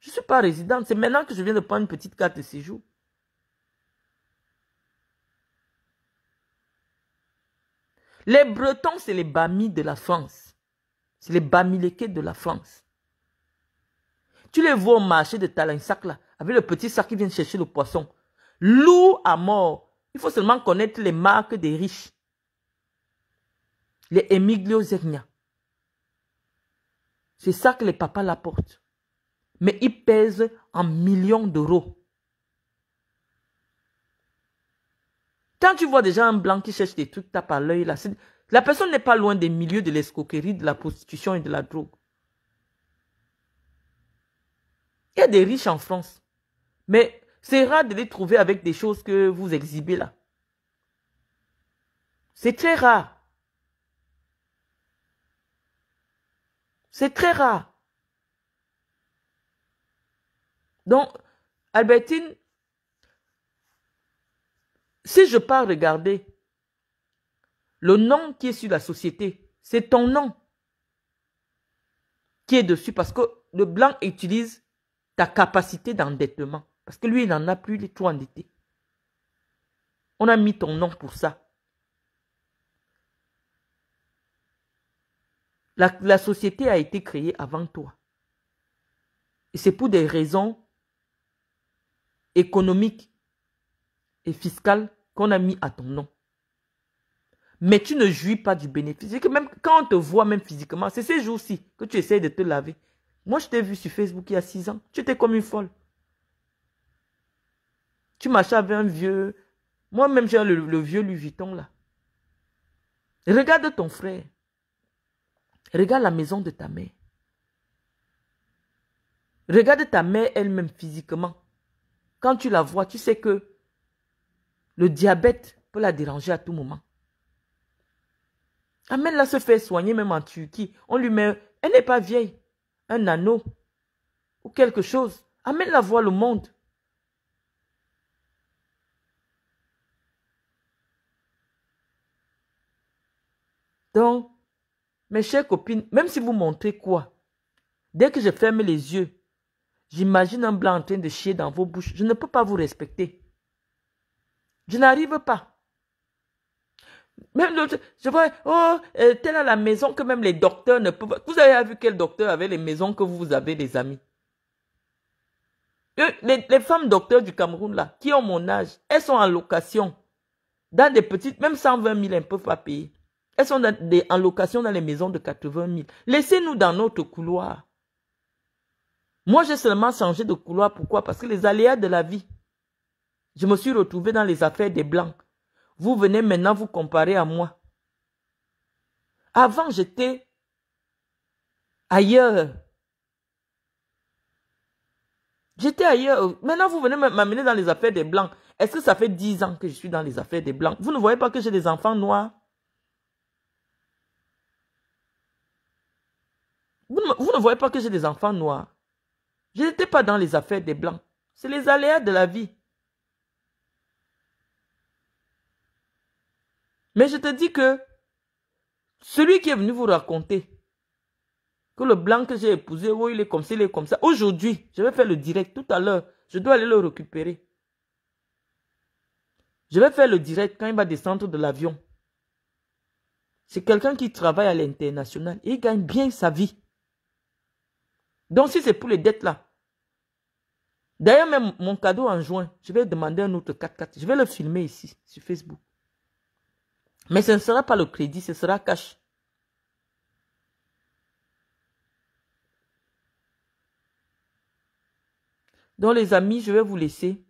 Je ne suis pas résidente. C'est maintenant que je viens de prendre une petite carte de séjour. Les Bretons, c'est les Bamis de la France. C'est les Bamilékés de la France. Tu les vois au marché de sac là, avec le petit sac qui vient chercher le poisson. Loup à mort. Il faut seulement connaître les marques des riches. Les Emiglio C'est ça que les papas l'apportent. Mais ils pèsent en millions d'euros. Quand tu vois des gens blancs qui cherchent des trucs, tape à l'œil, la personne n'est pas loin des milieux de l'escroquerie, de la prostitution et de la drogue. Il y a des riches en France. Mais c'est rare de les trouver avec des choses que vous exhibez là. C'est très rare. C'est très rare. Donc, Albertine, si je pars regarder le nom qui est sur la société, c'est ton nom qui est dessus parce que le blanc utilise ta capacité d'endettement. Parce que lui, il n'en a plus, les est endettés. On a mis ton nom pour ça. la société a été créée avant toi. Et c'est pour des raisons économiques et fiscale qu'on a mis à ton nom. Mais tu ne jouis pas du bénéfice. même quand on te voit même physiquement, c'est ces jours-ci que tu essayes de te laver. Moi, je t'ai vu sur Facebook il y a six ans. Tu étais comme une folle. Tu marchais avec un vieux. Moi-même, j'ai le, le, vieux Louis Vuitton là. Regarde ton frère. Regarde la maison de ta mère. Regarde ta mère elle-même physiquement. Quand tu la vois, tu sais que le diabète peut la déranger à tout moment. Amène-la se faire soigner même en Turquie. On lui met, elle n'est pas vieille, un anneau ou quelque chose. Amène-la voir le monde. Donc, mes chères copines, même si vous montrez quoi, dès que je ferme les yeux, j'imagine un blanc en train de chier dans vos bouches, je ne peux pas vous respecter. Je n'arrive pas. Même je vois, oh, telle à la maison que même les docteurs ne peuvent Vous avez vu quel docteur avait les maisons que vous avez, les amis les, les, femmes docteurs du Cameroun, là, qui ont mon âge, elles sont en location. Dans des petites, même 120 000, elles ne peuvent pas payer. Elles sont en location dans les maisons de 80 000. Laissez-nous dans notre couloir. Moi, j'ai seulement changé de couloir. Pourquoi Parce que les aléas de la vie. Je me suis retrouvé dans les affaires des Blancs. Vous venez maintenant vous comparer à moi. Avant, j'étais ailleurs. J'étais ailleurs. Maintenant, vous venez m'amener dans les affaires des Blancs. Est-ce que ça fait dix ans que je suis dans les affaires des Blancs Vous ne voyez pas que j'ai des enfants noirs vous ne, vous ne voyez pas que j'ai des enfants noirs. Je n'étais pas dans les affaires des Blancs. C'est les aléas de la vie. Mais je te dis que celui qui est venu vous raconter que le blanc que j'ai épousé, oh, il est comme ça, il est comme ça. Aujourd'hui, je vais faire le direct tout à l'heure. Je dois aller le récupérer. Je vais faire le direct quand il va descendre de l'avion. C'est quelqu'un qui travaille à l'international. Il gagne bien sa vie. Donc, si c'est pour les dettes là. D'ailleurs, même mon cadeau en juin, je vais demander un autre 4x4. Je vais le filmer ici, sur Facebook. Mais ce ne sera pas le crédit, ce sera cash. Donc les amis, je vais vous laisser.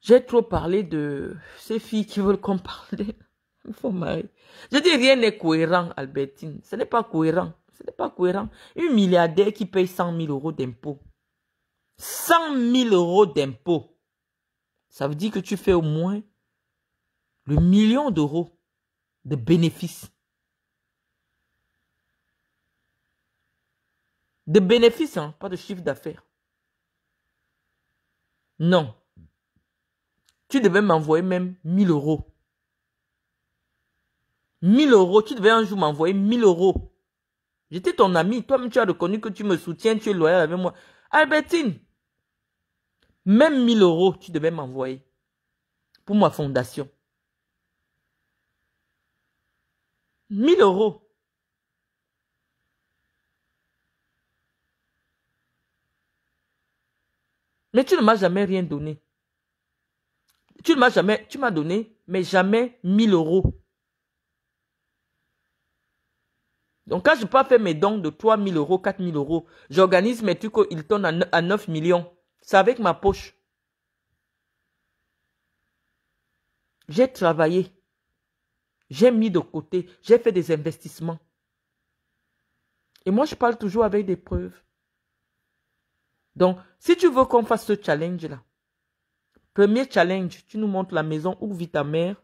J'ai trop parlé de ces filles qui veulent qu'on parle Il faut marier. Je dis rien n'est cohérent, Albertine. Ce n'est pas cohérent. Ce n'est pas cohérent. Une milliardaire qui paye 100 000 euros d'impôts. 100 000 euros d'impôts. Ça veut dire que tu fais au moins le million d'euros de bénéfices. De bénéfices, hein, pas de chiffre d'affaires. Non. Tu devais m'envoyer même 1000 euros. 1000 euros, tu devais un jour m'envoyer 1000 euros. J'étais ton ami, toi-même tu as reconnu que tu me soutiens, tu es loyal avec moi. Albertine, même 1000 euros, tu devais m'envoyer pour ma fondation. 1000 euros. Mais tu ne m'as jamais rien donné. Tu ne m'as jamais, tu m'as donné, mais jamais 1000 euros. Donc quand je pas fait mes dons de 3000 euros, 4000 euros, j'organise mes trucs oh, ils tournent à 9 millions. C'est avec ma poche. J'ai travaillé. J'ai mis de côté, j'ai fait des investissements. Et moi, je parle toujours avec des preuves. Donc, si tu veux qu'on fasse ce challenge-là, premier challenge, tu nous montres la maison où vit ta mère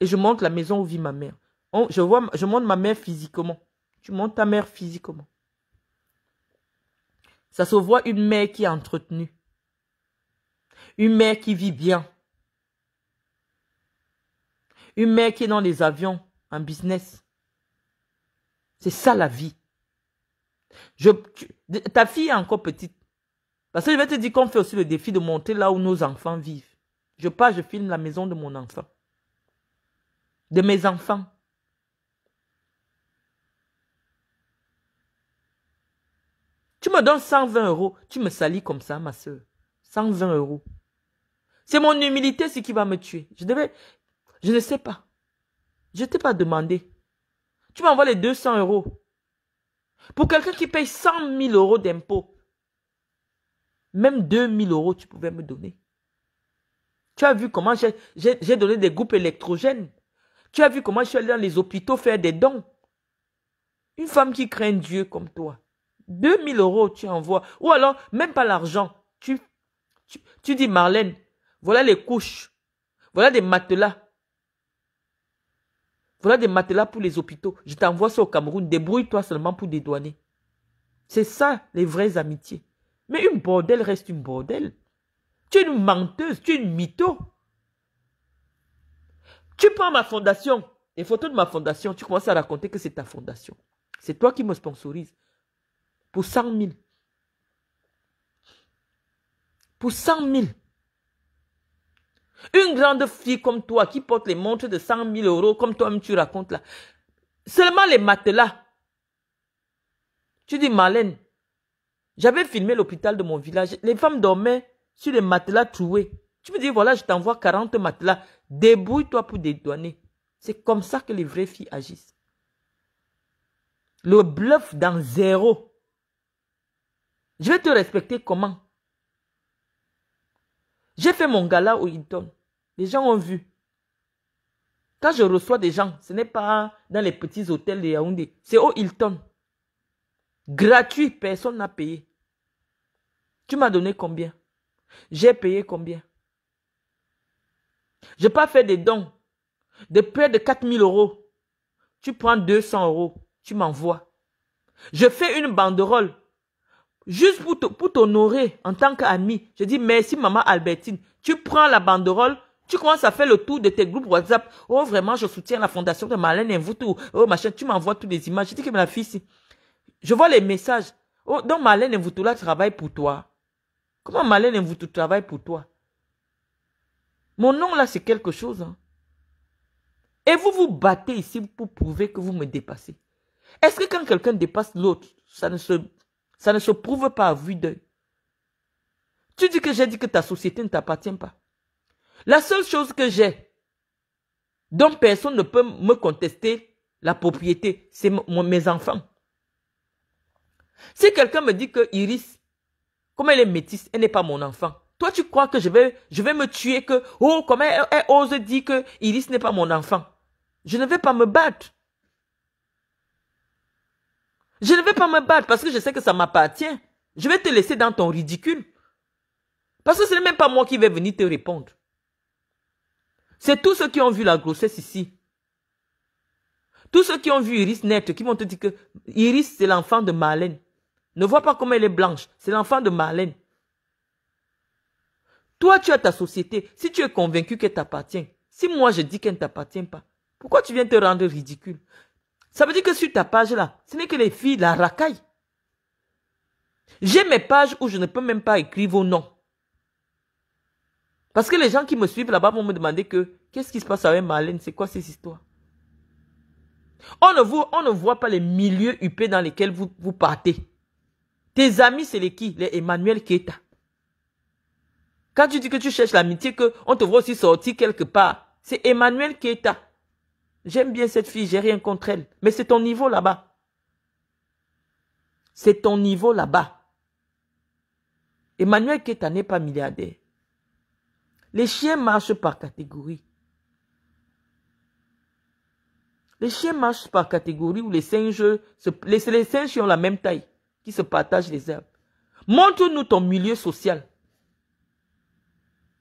et je montre la maison où vit ma mère. je, vois, je montre ma mère physiquement. Tu montres ta mère physiquement. Ça se voit une mère qui est entretenue. Une mère qui vit bien. Une mère qui est dans les avions, en business. C'est ça la vie. Je, ta fille est encore petite. Parce que je vais te dire qu'on fait aussi le défi de monter là où nos enfants vivent. Je pars, je filme la maison de mon enfant. De mes enfants. Tu me donnes 120 euros, tu me salis comme ça, ma soeur. 120 euros. C'est mon humilité, ce qui va me tuer. Je devais, je ne sais pas. Je ne t'ai pas demandé. Tu m'envoies les 200 euros. Pour quelqu'un qui paye 100 000 euros d'impôts, même 2 000 euros, tu pouvais me donner. Tu as vu comment j'ai donné des groupes électrogènes. Tu as vu comment je suis allé dans les hôpitaux faire des dons. Une femme qui craint Dieu comme toi. 2 000 euros, tu envoies. Ou alors, même pas l'argent. Tu, tu, tu dis, Marlène, voilà les couches. Voilà des matelas. Voilà des matelas pour les hôpitaux. Je t'envoie ça au Cameroun. Débrouille-toi seulement pour dédouaner. C'est ça, les vraies amitiés. Mais une bordelle reste une bordelle. Tu es une menteuse, tu es une mytho. Tu prends ma fondation, les photos de ma fondation, tu commences à raconter que c'est ta fondation. C'est toi qui me sponsorise. Pour 100 000. Pour 100 000. Une grande fille comme toi qui porte les montres de 100 000 euros, comme toi-même tu racontes là. Seulement les matelas. Tu dis, Malène, j'avais filmé l'hôpital de mon village. Les femmes dormaient sur les matelas troués. Tu me dis, voilà, je t'envoie 40 matelas. Débrouille-toi pour dédouaner. C'est comme ça que les vraies filles agissent. Le bluff dans zéro. Je vais te respecter comment j'ai fait mon gala au Hilton. Les gens ont vu. Quand je reçois des gens, ce n'est pas dans les petits hôtels de Yaoundé, c'est au Hilton. Gratuit, personne n'a payé. Tu m'as donné combien J'ai payé combien Je n'ai pas fait des dons de près de 4000 euros. Tu prends 200 euros, tu m'envoies. Je fais une banderole Juste pour t'honorer en tant qu'ami, je dis merci maman Albertine. Tu prends la banderole, tu commences à faire le tour de tes groupes WhatsApp. Oh vraiment, je soutiens la fondation de et Voutou. Oh machin, tu m'envoies toutes les images. Je dis que ma fille, je vois les messages. Oh, donc Marlène tout là travaille pour toi. Comment et Voutou travaille pour toi Mon nom là, c'est quelque chose. Hein. Et vous vous battez ici pour prouver que vous me dépassez. Est-ce que quand quelqu'un dépasse l'autre, ça ne se ça ne se prouve pas à vue d'œil. Tu dis que j'ai dit que ta société ne t'appartient pas. La seule chose que j'ai, dont personne ne peut me contester la propriété, c'est mes enfants. Si quelqu'un me dit que Iris, comme elle est métisse, elle n'est pas mon enfant. Toi, tu crois que je vais, je vais me tuer que, oh, comment elle, elle ose dire que Iris n'est pas mon enfant. Je ne vais pas me battre. Je ne vais pas me battre parce que je sais que ça m'appartient. Je vais te laisser dans ton ridicule. Parce que ce n'est même pas moi qui vais venir te répondre. C'est tous ceux qui ont vu la grossesse ici. Tous ceux qui ont vu Iris naître, qui vont te dire que Iris, c'est l'enfant de Marlène. Ne vois pas comment elle est blanche. C'est l'enfant de Marlène. Toi, tu as ta société. Si tu es convaincu qu'elle t'appartient, si moi je dis qu'elle ne t'appartient pas, pourquoi tu viens te rendre ridicule ça veut dire que sur ta page là, ce n'est que les filles la racaille. J'ai mes pages où je ne peux même pas écrire vos noms. Parce que les gens qui me suivent là-bas vont me demander que qu'est-ce qui se passe avec Marlène, c'est quoi ces histoires. on ne, voit, on ne voit pas les milieux huppés dans lesquels vous, vous partez. Tes amis, c'est les qui Les Emmanuel Keta. Quand tu dis que tu cherches l'amitié, qu'on te voit aussi sortir quelque part, c'est Emmanuel Keta. J'aime bien cette fille, j'ai rien contre elle. Mais c'est ton niveau là-bas. C'est ton niveau là-bas. Emmanuel Keta n'est pas milliardaire. Les chiens marchent par catégorie. Les chiens marchent par catégorie où les singes, les, les singes ont la même taille, qui se partagent les herbes. Montre-nous ton milieu social.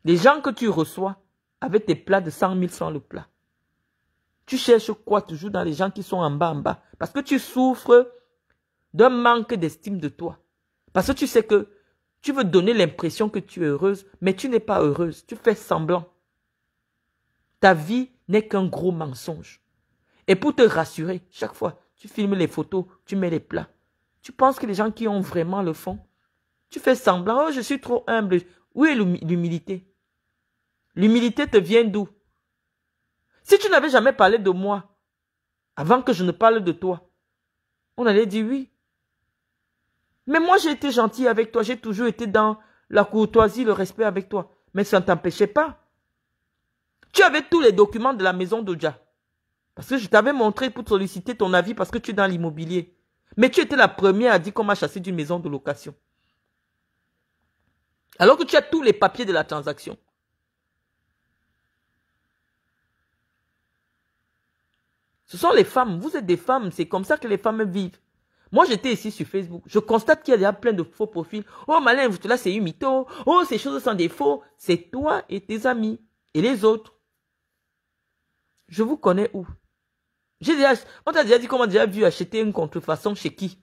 Les gens que tu reçois avec tes plats de 100 000 francs le plat. Tu cherches quoi toujours dans les gens qui sont en bas, en bas Parce que tu souffres d'un manque d'estime de toi. Parce que tu sais que tu veux donner l'impression que tu es heureuse, mais tu n'es pas heureuse. Tu fais semblant. Ta vie n'est qu'un gros mensonge. Et pour te rassurer, chaque fois, tu filmes les photos, tu mets les plats. Tu penses que les gens qui ont vraiment le fond, tu fais semblant, oh, je suis trop humble. Où est l'humilité L'humilité te vient d'où si tu n'avais jamais parlé de moi, avant que je ne parle de toi, on allait dire oui. Mais moi, j'ai été gentil avec toi, j'ai toujours été dans la courtoisie, le respect avec toi. Mais ça ne t'empêchait pas. Tu avais tous les documents de la maison d'Oja. Parce que je t'avais montré pour solliciter ton avis parce que tu es dans l'immobilier. Mais tu étais la première à dire qu'on m'a chassé d'une maison de location. Alors que tu as tous les papiers de la transaction. Ce sont les femmes. Vous êtes des femmes. C'est comme ça que les femmes vivent. Moi, j'étais ici sur Facebook. Je constate qu'il y a déjà plein de faux profils. Oh, malin, là, c'est une Oh, ces choses sont des faux. C'est toi et tes amis et les autres. Je vous connais où on t'a déjà dit comment déjà vu acheter une contrefaçon chez qui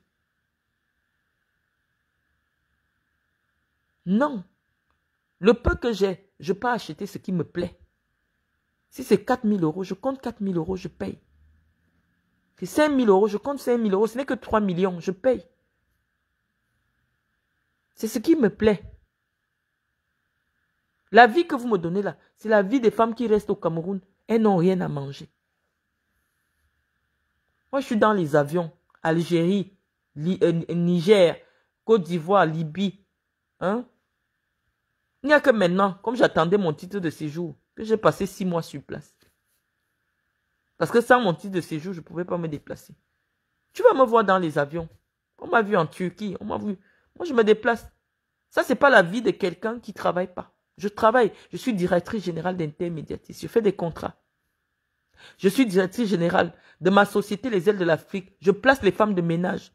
Non. Le peu que j'ai, je peux acheter ce qui me plaît. Si c'est 4000 euros, je compte 4000 euros, je paye. C'est 5 000 euros, je compte 5 000 euros, ce n'est que 3 millions, je paye. C'est ce qui me plaît. La vie que vous me donnez là, c'est la vie des femmes qui restent au Cameroun. Elles n'ont rien à manger. Moi, je suis dans les avions. Algérie, euh, Niger, Côte d'Ivoire, Libye. Hein? Il n'y a que maintenant, comme j'attendais mon titre de séjour, que j'ai passé six mois sur place. Parce que sans mon titre de séjour, je ne pouvais pas me déplacer. Tu vas me voir dans les avions. On m'a vu en Turquie, on m'a vu. Moi, je me déplace. Ça, c'est pas la vie de quelqu'un qui travaille pas. Je travaille. Je suis directrice générale d'intermédiatrice. Je fais des contrats. Je suis directrice générale de ma société Les Ailes de l'Afrique. Je place les femmes de ménage.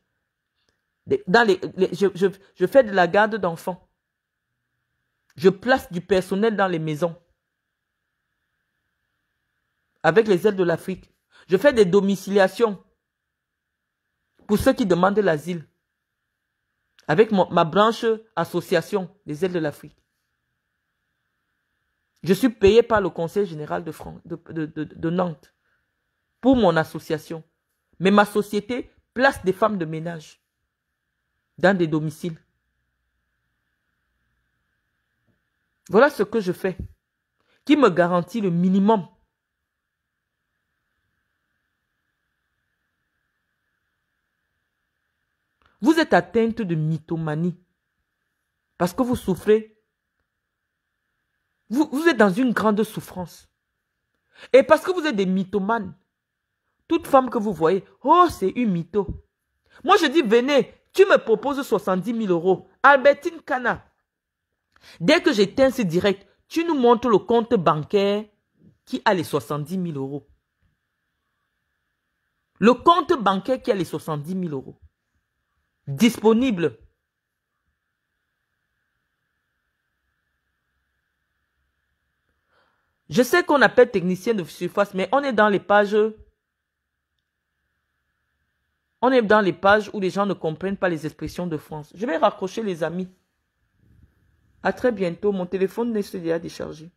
Dans je fais de la garde d'enfants. Je place du personnel dans les maisons avec les ailes de l'Afrique. Je fais des domiciliations pour ceux qui demandent l'asile avec ma branche association des ailes de l'Afrique. Je suis payé par le Conseil général de, de Nantes pour mon association. Mais ma société place des femmes de ménage dans des domiciles. Voilà ce que je fais. Qui me garantit le minimum Vous êtes atteinte de mythomanie. Parce que vous souffrez. Vous, êtes dans une grande souffrance. Et parce que vous êtes des mythomanes. Toute femme que vous voyez, oh, c'est une mytho. Moi, je dis, venez, tu me proposes 70 000 euros. Albertine Cana. Dès que j'éteins ce direct, tu nous montres le compte bancaire qui a les 70 000 euros. Le compte bancaire qui a les 70 000 euros disponible. Je sais qu'on appelle technicien de surface, mais on est dans les pages. On est dans les pages où les gens ne comprennent pas les expressions de France. Je vais raccrocher les amis. À très bientôt. Mon téléphone n'est déjà déchargé.